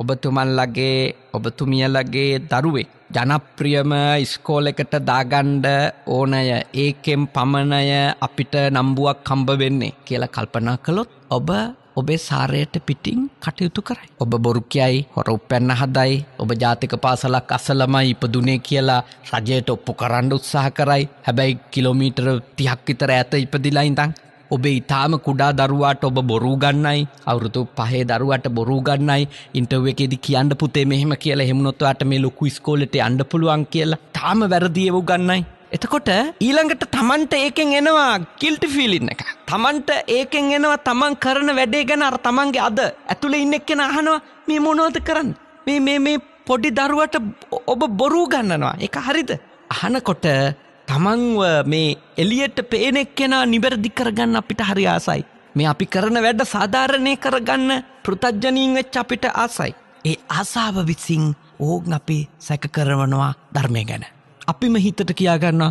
ඔබතුමල්ලගේ ඔබතුමියලගේ දරුවේ. ජනප්‍රියම ඉස්කෝලෙකට දාගණ්ඩ ඕනය ඒකෙම් පමණය අපිට නම්බුවක් කම්බ වෙන්නේ කියලා කල්පනා කළොත් ඔබ ඔබේ සාරයට පිටිං කටයුතු කරයි. ඔබ බොරුක්‍යයි හොර උපැන්න හදයි ඔබ ජාතික පාසලක් අසලමයි ඉපදුනේ කියලා රජයට ඔප්පු කරන්න උත්සාහ කරයි හැබැයි කිලෝමීටර තියක් විතර ඇත ඉපදිලා ඉඳං. ඔබේ ඉතාම කුඩා දරුවාට ඔබ බොරු ගන්නයි අවුරුදු පහේ දරුවට බොරු ගන්නයි ඉන්ටර්ව් එකේදි කියන්න පුතේ මෙහෙම කියලා හෙමුණොත්වාට මේ ලොකු ස්කෝලට අන්ඩ පුළුවන් කියලා තාම වැරදියව ගන්නයි එතකොට ඊළඟට තමන්ට ඒකෙන් එනවා කිල්ටි ෆිලින්න එක. තමන්ට ඒකෙන් එනවා තමන් කරන වැඩේ ගැන අර තමන්ගේ අද ඇතුළේ ඉන්න එක්කෙන අහනවා මේ මොනවද කරන්න. මේ මේ මේ පොඩි දරුවට ඔබ බොරු ගන්නනවා. එක හරිද. අහනකොට තමන්ව මේ එලියට පේන එක්කෙනා නිවැරදි කරගන්න අපිට හරි ආසයි. මේ අපි කරන වැඩ සාධාරණය කරගන්න පෘතජ්ජනීන් වෙච්ච අපිට ආසයි. ඒ ආසාව විසින් ඕග අපි සැක කරවනවා ධර්මය ගැන. අපිම හිතට කියාගන්නා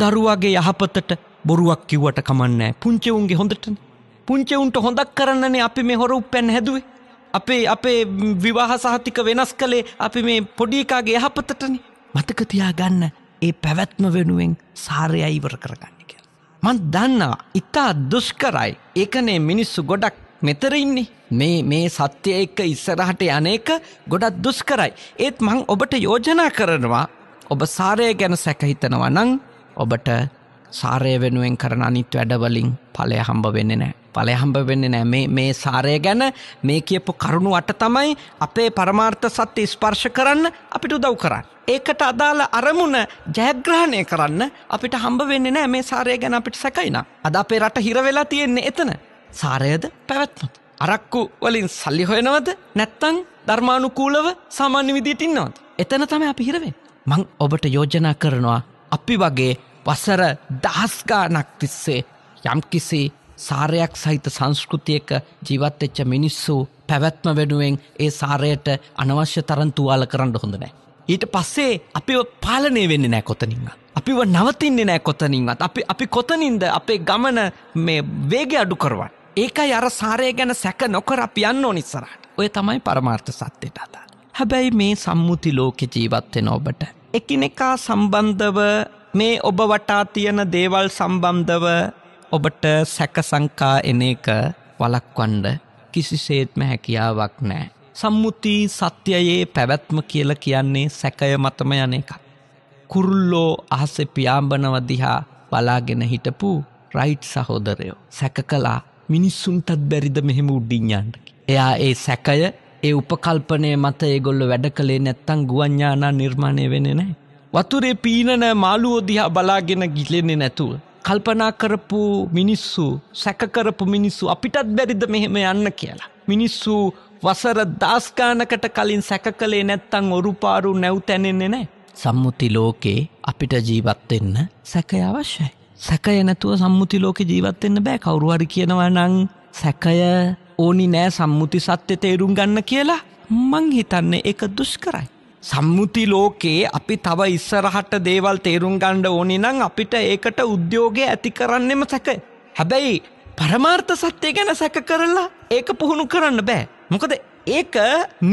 දරුවගේ යහපතට බොරුවක් කිව්වට කමන්නෑ පුංචවුන්ගේ හොඳටන පුංචවුන්ට හොඳක් කරන්නනේ අපි මේ හොර උපැන් හැදුවේ අපේ අපේ විවාහ සහතික වෙනස් කළේ අපි මේ පොඩිකාගේ යහපතටන මතකතියා ගන්න ඒ පැවැත්ම වෙනුවෙන් සාරයයි ඉවර කරගන්න කිය. මන් දන්නවා ඉතා දුෂ්කරයි ඒකනේ මිනිස්සු ගොඩක් මෙතරඉන්නේ මේ මේ සත්‍යය එක ඉස්සරහට යන එක ගොඩත් දුෂ්කරයි ඒත් මං ඔබට යෝජනා කරනවා ඔබ සාරය ගැන සැකහිතනව නං ඔබට සාරය වෙනුවෙන් කරන අනිත් වැඩවලින් පලය හම්බ වෙන්න නෑ පලය හම්බ වෙන්න නෑ මේ සාරය ගැන මේ කියපු කරුණු අට තමයි අපේ පරමාර්ථ සත්‍ය ස්පර්ශ කරන්න අපිට උදව් කරන්න. ඒකට අදාළ අරමුණ ජයග්‍රහණය කරන්න අපිට හම්බ වෙන්න නෑ මේ සාරය ගැන අපිට සැකයින. අද අපේ රට හිරවෙලා තියෙන්නේ එතන සාරයද පැවැත්මද. අරක්කු වලින් සල්ලි හොයනවද නැත්තං ධර්මානුකූලව සාමාන්‍ය විදියට ඉන්නවද. එතන තම අපි හිරවෙන්. මං ඔබට යෝජනා කරනවා අපි වගේ වසර දහස්ගානක් තිස්සේ යම්කිසි සාරයක් සහිත සංස්කෘතියක ජීවත්වෙච්ච මිනිස්සු පැවැත්ම වෙනුවෙන් ඒ සාරයට අනවශ්‍ය තරන්තුවාල කරන්න හොඳනෑ. ඊට පස්සේ අපිව පාලනය වෙන්න නෑ කොතනින්වත්. අපිව නවතින්නේ නෑ කොතනින්වත්. අපි අපි කොතනින්ද අපේ ගමන මේ වේග අඩු කරවන්. ඒකයි අර සාරය ගැන සැක නොකර අප යන්න ඕනිස්සරට. ඔය තමයි පරමාර්ථ සත්‍යයට අදා. හැබැයි මේ සම්මුති ලෝකෙ ජීවත්වෙන ඔබට එකිනෙකා සම්බන්ධව මේ ඔබ වටා තියෙන දේවල් සම්බන්ධව ඔබට සැකසංකා එන එක වලක්වන්ඩ කිසිසේත්ම හැකියාවක් නෑ. සම්මුති සත්‍යයේ පැවැත්ම කියල කියන්නේ සැකය මතම යන එකක්. කුරුල්ලෝ අහස පියාම්බනව දිහා බලාගෙන හිටපු රයිට් සහෝදරයෝ. සැක කලා මිනිස්සුන්ටත් බැරිද මෙහෙම උඩ්ඩිං්ඥාන්ටකි. එයා ඒ සැකය ඒ උපකල්පනය මත ඒගොල්ල වැඩ කළේ නැත්තං ගුවන්ඥානා නිර්මාණය වෙන නෑ. වතුරේ පීනන මාළුවෝදිහා බලාගෙන ගිලෙන්නේ නැතුව. කල්පනා කරපු මිනිස්සු සැකකරපු මිනිස්සු අපිටත් බැරිද මෙහෙම යන්න කියලා. මිනිස්සු වසර දාස්කානකට කලින් සැක කළේ නැත්තං ඔරුපාරු නැවතැනෙන්නේ නෑ. සම්මුති ලෝකේ අපිට ජීවත්වෙන්න සැකය අවශ්‍යයි. සැකය නැතුව සම්මුති ලෝක ජීවත්වෙන්න බෑ කවරුවරි කියනවා නං සැකය ඕනි නෑ සම්මුති සත්‍ය තේරුම් ගන්න කියලා මං හිතන්නේ එක දුෂ්කරයි. සම්මුති ලෝකයේ අපි තව ඉස්සරහට දේවල් තේරුම් ගණ්ඩ ඕනි නං අපිට ඒකට උද්‍යෝගය ඇති කරන්නෙම සැක. හැබැයි පරමාර්ථ සත්‍යය ගැන සැක කරලා ඒක පුහුණු කරන්න බෑ. මොකද ඒක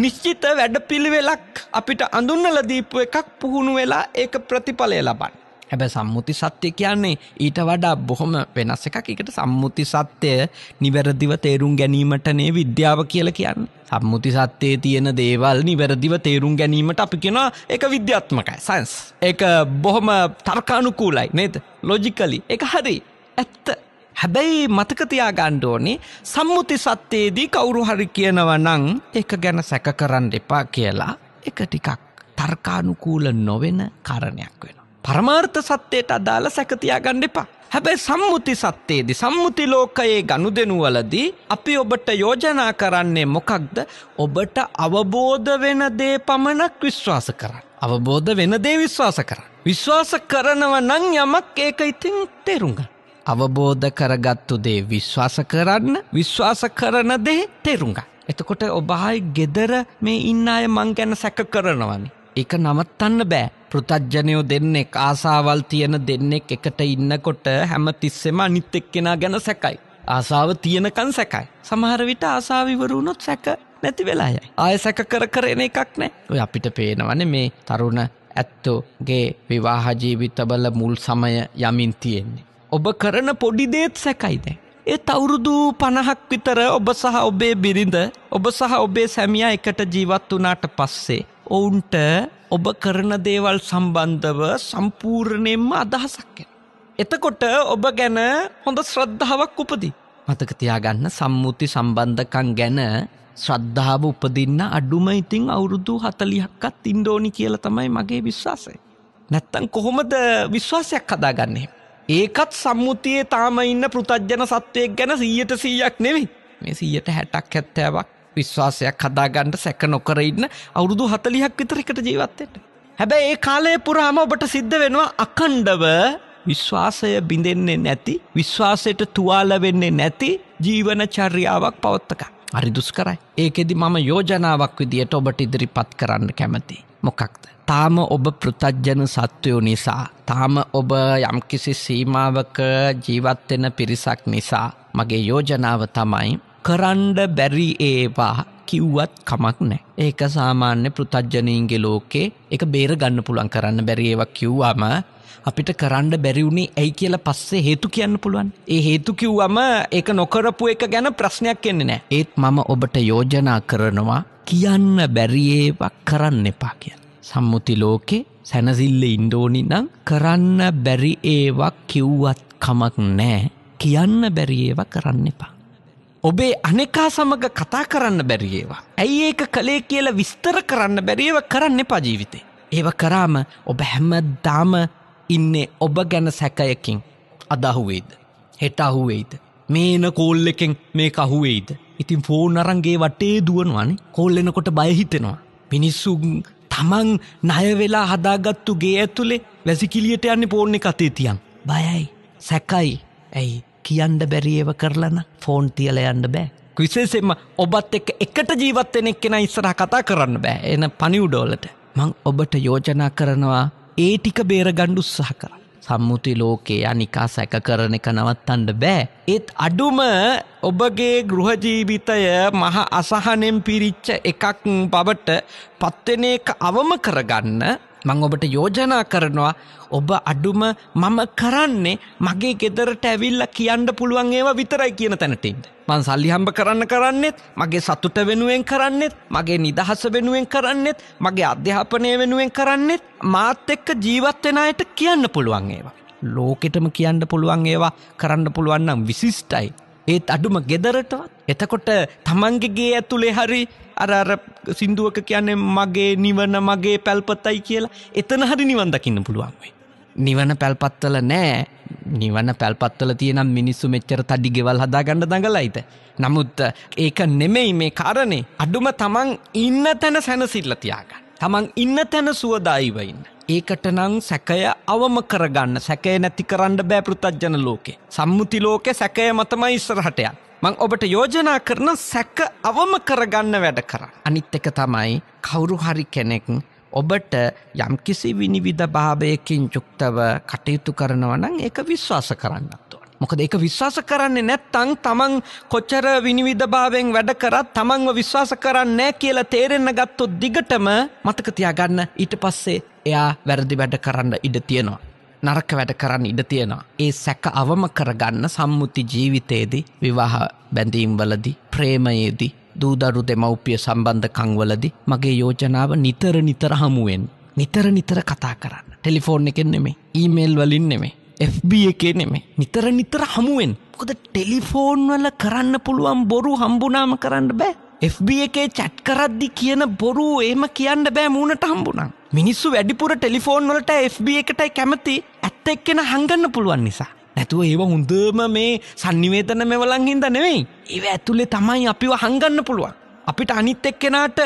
නිශ්චිත වැඩ පිළිවෙලක් අපිට අඳුන්නල දීපු එකක් පුහුණු වෙලා ඒක ප්‍රතිඵලය ලබන්න. හැබැ සම්මුති සත්‍යය කියන්නේ ඊට වඩා බොහොම වෙනස් එකක් එකට සම්මුති සත්‍යය නිවැරදිව තේරුම් ගැනීමටනේ විද්‍යාව කියල කියන්න. සම්මුති සත්‍යයේ තියෙන දේවල් නිවැරදිව තේරුම් ගැනීමට අපි කෙනවා එක විද්‍යාත්මකයි සයින්ස්. එක බොහොම තර්කානුකූලයි නේද ලොජිකලි එක හරි ඇත්ත. හැබැයි මතකතියා ගණ්ඩෝනේ සම්මුති සත්‍යයේදී කවුරු හරි කියනව නං එක ගැන සැක කරන්න එපා කියලා එක ටිකක් තර්කානුකූල නොවෙන කරණයක් වෙන. පරමාර්ථ සත්‍යයට අදාළ සැක තියාගන්න එපා. හැබැයි සම්මුති සත්‍යයේදි සම්මුති ලෝකයේ ගනුදෙනුවලදී අපි ඔබට යෝජනා කරන්නේ මොකක්ද? ඔබට අවබෝධ වෙන දේ පමණක් විශ්වාස කරන්න. අවබෝධ වෙන දේ විශ්වාස කරන්න. විශ්වාස කරනව නම් යමක් ඒක ඉතින් තේරුම් ගන්න. අවබෝධ කරගත්තු දේ විශ්වාස කරන්න. විශ්වාස කරන දේ තේරුම් ගන්න. එතකොට ඔබයි gedara මේ ඉන්න අය මං ගැන සැක කරනවනේ. ඒක නවත්තන්න බෑ. පෘතජ්ජනයෝ දෙන්නෙක් ආසාවල් තියෙන දෙන්නෙක් එකට ඉන්නකොට හැම තිස්සෙම අනිත් එක්කෙනා ගැන සැකයි. ආසාව තියනකන් සැකයි. සමහරවිට ආසාවිවරුණොත් සැක නැති වෙලාය. ආය සැක කර කරන එකක් නෑ. ඔය අපිට පේනවන මේ තරුණ ඇත්තෝගේ විවාහජීවිතබල මුල් සමය යමින් තියෙන්නේ. ඔබ කරන පොඩිදේත් සැකයිදැ. ඒ අවුරුදු පණහක් විතර ඔබ සහ ඔබේ බිරිඳ ඔබ සහ ඔබේ සැමියා එකට ජීවත් වනාට පස්සේ ඔවුන්ට ඔබ කරන දේවල් සම්බන්ධව සම්පූර්ණයෙන්ම අදහසක්ය. එතකොට ඔබ ගැන හොඳ ශ්‍රද්ධාවක් උපදි. මතකතියාගන්න සම්මුති සම්බන්ධකං ගැන ශ්‍රද්ධාව උපදින්න අඩුම ඉතිං අවුරුදු හතලිහක්කත් ඉන්ඩෝනි කියල තමයි මගේ විශ්වාසය. නැත්තන් කොහොමද විශ්වාසයක් හදාගන්නේ. ඒකත් සම්මුතියේ තාම ඉන්න පෘතජ්ජන සත්වයක් ගැන සීයට සීයක් නෙවෙයි මේ සීයට හැටක් හැත්තෑවක් විශ්වාසයක් හදාගන්නට සැක නොකර ඉන්න අවුරුදු හතලිහක් විතර එකට ජීවත්තයට. හැබැයි ඒ කාලය පුරාම ඔබට සිද්ධ වෙනවා අකණ්ඩව විශ්වාසය බිඳෙන්නේ නැති විශ්වාසයට තුවාල වෙන්නේ නැති ජීවන චර්යාවක් පවත්තක. හරි දුස්කරයි. ඒකෙදි මම යෝජනාවක් විදියට ඔබට ඉදිරිපත් කරන්න කැමති. මොකක්ද. තාම ඔබ පෘතජ්ජන සත්වයෝ නිසා. තාම ඔබ යම්කිසි සීමාවක ජීවත්වෙන පිරිසක් නිසා. මගේ යෝජනාව තමයි කරන්ඩ බැරි ඒවා කිව්වත් කමක් නෑ. ඒක සාමාන්‍ය පෘතජ්ජනීන්ගේ ලෝකේ එක බේර ගන්න පුළන් කරන්න බැරිඒවක් කිව්වාම අපිට කරන්ඩ බැරිවුණේ ඇයි කියලා පස්සේ හේතු කියන්න පුළුවන්. ඒ හේතු කිව්වම ඒක නොකරපු එක ගැන ප්‍රශ්නයක් කියන්නේ නෑ. ඒත් මම ඔබට යෝජනා කරනවා කියන්න බැරිඒවක් කරන්න එපා කියන්න. සම්මුති ලෝකේ සැනසිල්ල ඉන්ඩෝනි නම් කරන්න බැරි ඒවක් කිව්වත් කමක් නෑ කියන්න බැරිඒව කරන්න එපා. ඔබේ අනෙකා සමඟ කතා කරන්න බැරිඒවා. ඇයි ඒක කළේ කියලා විස්තර කරන්න බැරිව කරන්න එපා ජීවිතේ. ඒව කරාම ඔබ හැම දාම ඉන්නේ ඔබ ගැන සැකයකින් අදහුවේද. හෙට අහුවෙයිද. මේන කෝල් එකෙන් මේ කහුවෙයිද. ඉතින් ෆෝන් අරන්ගේ වටේ දුවනවානේ කෝල්ලෙනකොට බයහිතෙනවා. මිනිස්සුන් තමන් නයවෙලා හදාගත්තු ගේ ඇතුළේ වැසිකිලියට යන්නේ පෝර්ණෙ කතේ තියන්. බයයි සැකයි ඇයි කියන්න බැරිඒව කරලන ෆෝන් තියල යන්න බෑ. විශේසෙන්ම ඔබත් එක් එකට ජීවත්තෙනෙක් කෙන ඉස්සර කතා කරන්න බෑ එන පනිවුඩෝලට මං ඔබට යෝජනා කරනවා ඒ ටික බේරගණ්ඩු සහ කර. සම්මුති ලෝකේ අනිකා සැක කරන එක නවත්තන්න බෑ. ඒත් අඩුම ඔබගේ ගෘහජීවිතය මහ අසහනෙන් පිරිච්ච එකක් පබට පත්වෙන එක අවම කරගන්න මං ඔබට යෝජනා කරනවා ඔබ අඩුම මම කරන්නේ මගේ ගෙදරට ඇවිල්ල කියන්න පුළුවන් ඒවා විතරයි කියන තැනටින්ට. මං සල්ලිහම්බ කරන්න කරන්නෙත් මගේ සතුට වෙනුවෙන් කරන්නෙත් මගේ නිදහස වෙනුවෙන් කරන්නෙත් මගේ අධ්‍යාපනය වෙනුවෙන් කරන්නෙත් මාත් එක්ක ජීවත්වෙන අයට කියන්න පුළුවන් ඒවා. ලෝකෙටම කියන්න පුළුවන් ඒවා කරන්න පුළුවන්නම් විසිිෂ්ටයි ඒත් අඩුම ගෙදරටවත් එතකොට තමන්ගේගේ ඇතුළේ හරි අරර සින්දුවක කියන්නේ මගේ නිවන මගේ පැල්පතයි කියලා එතන හරි නිවන් දකින්න පුළුවන්වෙයි. නිවන පැල්පත්වල නෑ නිවන පැල්පත්වල තියනම් මිනිස්සු මෙච්චර තඩි ගෙවල් හදාගන්න දඟලයිද. නමුත් ඒක නෙමෙයි මේ කාරණේ අඩුම තමන් ඉන්න තැන සැනසිල්ල තියාගන්න. තමන් ඉන්න තැන සුවදායිවඉන්න. ඒකට නං සැකය අවම කරගන්න සැකය නැති කරන්න බෑ පෘතජ්ජන ලෝකේ. සම්මුති ලෝකෙ සැකය මතම ඉස්සරහටයක්. මං ඔබට යෝජනා කරන සැක අවම කරගන්න වැඩ කරන්න. අනිත් එක තමයි කවුරු හරි කෙනෙක් ඔබට යම්කිසි විනිවිධ භාවයකින් යුක්තව කටයුතු කරනවා නම් ඒක විශ්වාස කරන්නත් ඕන. මොකද ඒක විශ්වාස කරන්නේ නැත්නම් තමන් කොච්චර විනිවිධ භාවයෙන් වැඩ කරත් තමන්ව විශ්වාස කරන්නේ නැහැ කියලා තේරෙන්න ගත්තොත් දිගටම මතක තියාගන්න ඊට පස්සේ එයා වැරදි වැඩ කරන්න ඉඩ තියෙනවා. නරක වැඩ කරන්න ඉඩ තියෙනවා. ඒ සැක අවම කරගන්න සම්මුති ජීවිතයේදී විවාහ බැඳීම්වලදි ප්‍රේමයේදී දූදරු දෙමව්පිය සම්බන්ධකංවලදි මගේ යෝජනාව නිතර නිතර හමුවෙන්. නිතර නිතර කතා කරන්න ටෙලිෆෝන් එකෙන් නෙමේ ඊමේල් වලින් නෙමේ FB එකේ නෙමේ නිතර නිතර හමුවෙන් කොද ටෙලිෆෝන් වල කරන්න පුළුවන් බොරු හම්බුනාම කරන්න බෑ FB එකේ චැට් කරද්දි කියන බොරු ඒම කියන්න බෑ මූුණට හම්බුණා. මිනිස්සු වැඩිපුර ටෙලිෆෝන් වලට FB එකටයි කැමති ඇත්ත එක්කෙන හඟන්න පුළුවන් නිසා. නැතුව ඒව හොඳම මේ සන්නිවේතන මෙවලං හින්ද නෙවෙයි. ඒව ඇතුලේ තමයි අපිව හංගන්න පුළුවන්. අපිට අනිත් එක්කෙනට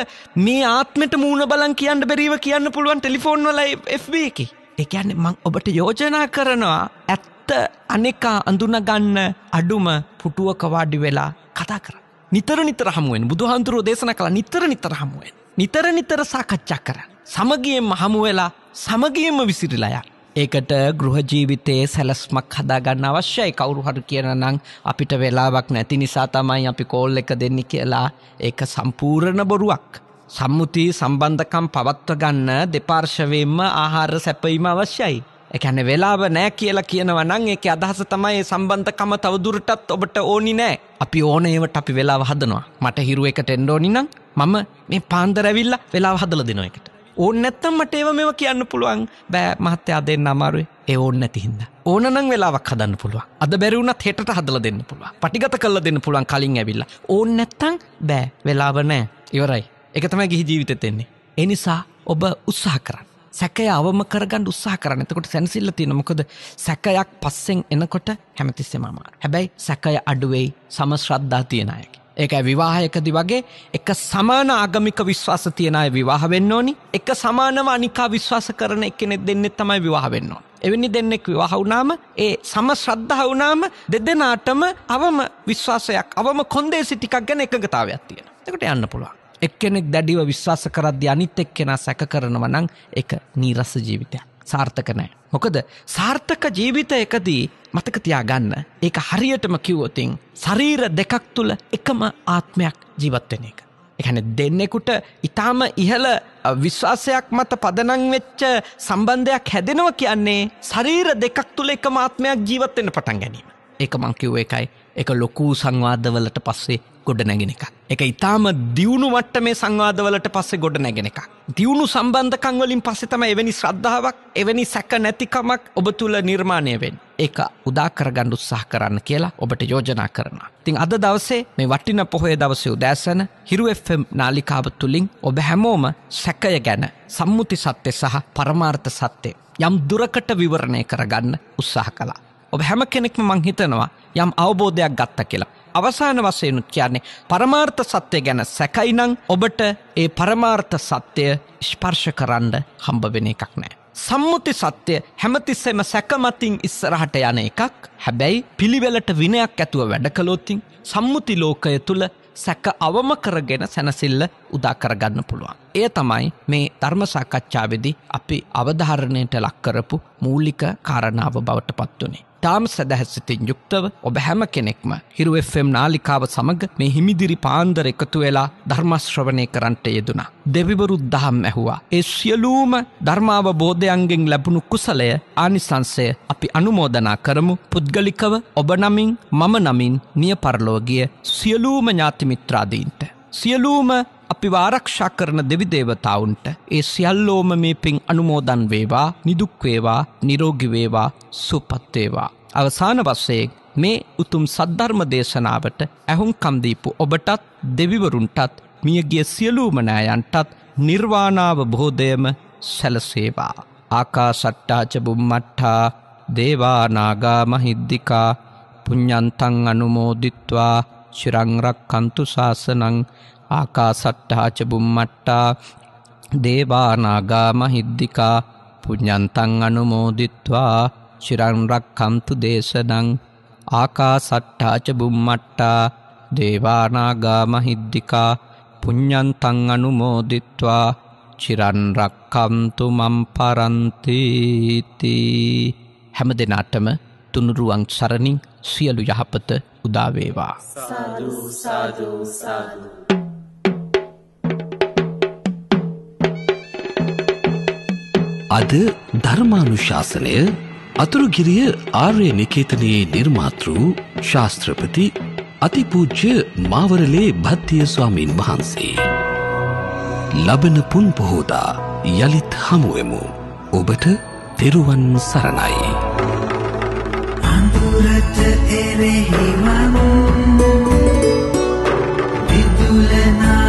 මේ ආත්මට මූුණ බලන් කියන්න බැරිව කියන්න පුළුවන් ටෙලිෆෝන් වල FB එක. එකන්න මං ඔබට යෝජනා කරනවා ඇත්ත අනෙකා අඳුනගන්න අඩුම පුටුවකවාඩි වෙලා කතා කර. නිතර නිතර හමුවෙන් බුදුහන්තුරෝ දේශන කළ නිතර නිතර හමුවෙන්. නිතර නිතර සාකච්ඡා කරන්න. සමගියෙන්ම හමුවෙලා සමගියෙන්ම විසිරිලයා. ඒකට ගෘහජීවිතයේ සැලස්මක් හදාගන්න අවශ්‍යයි කවුරු හරු කියන නම් අපිට වෙලාවක් නැති නිසා තමයි අපි කෝල් එක දෙන්න කියලා ඒක සම්පූර්ණ බොරුවක්. සම්මුති සම්බන්ධකම් පවත්ව ගන්න දෙපාර්ශවයෙන්ම ආහාර සැපීම අවශ්‍යයි. එකැන වෙලාව නෑ කියලා කියනව නං එක අදහස තමයි සම්බන්ධකම තවදුරටත් ඔබට ඕනි නෑ අපි ඕන ඒවට අපි වෙලා හදනවා මට හිරුව එකට එන්ඩෝනි නං මම මේ පාන්දරැවිල්ල වෙලා හදල දෙන එකට ඕන් නැත්තම් මට ඒව මෙම කියන්න පුළුවන් බෑ මහත්තයා දෙන්න අමාරුයි ඒ ඕන්න නැතිහින්ද ඕන නං වෙලාවක් හදන්න පුළුවන් අද බැරිවුණත් හෙට හදල දෙන්න පුළුවන් පටිගත කල්ල දෙන්න පුළුවන් කලින් ඇවිල්ල ඕන් නැත්තං බෑ වෙලාව නෑ ඉවරයි එක තමයි ගිහි ජීවිතෙත්තෙන්නේ එනිසා ඔබ උත්සාහ කරන්න සැකය අවම කරගන්න උත්සාහ කරන්න එතකොට සැනසිල්ල තියෙන මොකද සැකයක් පස්සෙන් එනකොට හැමතිස්සෙම අමාරු. හැබැයි සැකය අඩුවෙයි සම ශ්‍රද්ධා තියෙන අයගේ. ඒකයි විවාහයකදි වගේ එක සමාන ආගමික විශ්වාස තියෙන අය විවාහ වෙන්න ඕනි. එක සමානව අනිකා විශ්වාස කරන එකෙනෙක් දෙන්නෙත් තමයි විවාහ වෙන්න ඕන. එවැනි දෙන්නෙක් විවාහ වුණාම ඒ සම ශ්‍රද්ධා වුණාම දෙදෙනාටම අවම විශ්වාසයක් අවම කොන්දේසි ටිකක් ගැන එකඟතාවයක් තියෙනවා. එතකොට යන්න පුළුවන්. එක්කෙනෙක් දැඩිව විශ්වාස කරද්දි අනිත් එක්කෙනා සැක කරනවා නම් ඒක නීරස ජීවිතයක්. සාර්ථක නෑ. මොකද සාර්ථක ජීවිතයකදී මතක තියාගන්න ඒක හරියටම කිව්වොතින් ශරීර දෙකක් තුල එකම ආත්මයක් ජීවත් වෙන එක. එකන දෙන්නෙකුට ඉතාම ඉහළ විශ්වාසයක් මත පදනං වෙච්ච සම්බන්ධයක් හැදෙනව කියන්නේ ශරීර දෙකක් තුළ එක මාත්මයක් ජීවත්වෙන පටන් ගැනීම. ඒක මංකිව් එකයි එක ලොකූ සංවාදවලට පස්සේ ගොඩ නැගෙන එකක්. එක ඉතාම දියුණු වට මේ සංවාදවලට පස්සේ ගොඩ නැගෙන එකක්. දියුණු සම්බන්ධකංවලින් පස්සෙතම එවැනි ශ්‍රද්ධාවක් එවැනි සැක නැතිකමක් ඔබ තුළ නිර්මාණය වෙන්. ඒක උදාකරගණ්ඩු සහ කරන්න කියලා ඔබට යෝජනා කරන. තින් අද දවසේ මේ වටින පොහොය දවසය උදෑසන හිරුFම් නාලිකාව තුළින් ඔබ හැමෝම සැකය ගැන සම්මුති සත්‍යය සහ පරමාර්ථ සත්‍යය. යම් දුරකට විවරණය කරගන්න උත්සාහ කලා. ඔබ හැම කෙනෙක්ම මංහිතනවා යම් අවබෝධයක් ගත්ත කියලා. අවසාන වශයනුත් කියන්නේ පරමාර්ථ සත්‍යය ගැන සැකයිනං ඔබට ඒ පරමාර්ථ සත්‍යය ස්පර්ශ කරන්න හම්බවෙන එකක් නෑ. සම්මුති සත්‍යය හැමතිස්සෙම සැකමතින් ඉස්සරහට යන එකක් හැබැයි පිළිවෙලට විනයක් ඇතුව වැඩකලෝතින් සම්මුති ලෝකය තුළ සැක අවම කරගෙන සැනසිල්ල උදාකරගන්න පුළුවන්. එය තමයි මේ ධර්ම සාකච්ඡාවේදී අපි අවධාරණයට ලක්කරපු මූලික කාරණාව බවට පත්වනේ. ඉතාම සැදැහැස්සිතින් යුක්තව ඔබ හැම කෙනෙක්ම හිරු Fම් නාලිකාව සමඟ මේ හිමිදිරි පාන්දර එකතු වෙලා ධර්මශ්‍රවණය කරන්ට යෙදුනා. දෙවිවරුත් දහම් ඇහුවා. ඒ සියලූම ධර්මාව බෝධයන්ගෙන් ලැබුණු කුසලය ආනිසංසය අපි අනුමෝදනා කරමු පුද්ගලිකව ඔබ නමින් මම නමින් නිය පරලෝගිය සියලූම ඥාතිමිත්‍රාදීන්ට. සියලූම අපිව ආරක්ෂා කරන දෙවිදේවතාවුන්ට ඒ සියල්ලෝම මේ පින් අනුමෝදන් වේවා නිදුක්වේවා නිරෝගිවේවා සුපත්වේවා. අවසාන වස්සයෙන් මේ උතුම් සද්ධර්ම දේශනාවට ඇහුම් කම්දීපු ඔබටත් දෙවිවරුන්ටත් මියගිය සියලූමනෑයන්ටත් නිර්වාණාව බෝධයම සැලසේවා. ආකා සට්ටාචබුම්මට්ටා දේවානාගා මහිද්දිකා පුඤ්ඥන්තන් අනුමෝදිත්වා ශිරංරක් කන්තු ශාසනං ආකා සට්ටාචබුම්මට්ටා දේවානාගා මහිද්දිකා පුඥන්තං අනුමෝදිත්වා චිරන්රක් කම්තු දේශනං ආකා සට්ටාචබුම්මට්ටා දේවානාගා මහිද්දිකා පුඥන්තං අනුමෝදිත්වා චිරන්රක්කම්තු මම් පරන්තීති හැම දෙනාටම තුනුරුවන් සරණින් සියලු යහපත උදාවේවා සාධූ සාධූ සාධූ අද ධර්මානුශාසනය අතුරුගිරිය ආර්ය නිකේතනයේ නිර්මාතෘ ශාස්ත්‍රපති අතිපූජ්‍ය මාවරලේ භත්තිය ස්වාමීන් වහන්සේ. ලබන පුන් පොහෝදා යළිත් හමුවමු ඔබට තෙරුවන් සරණයි. අඳුරට එරෙහිවමු විදුලනා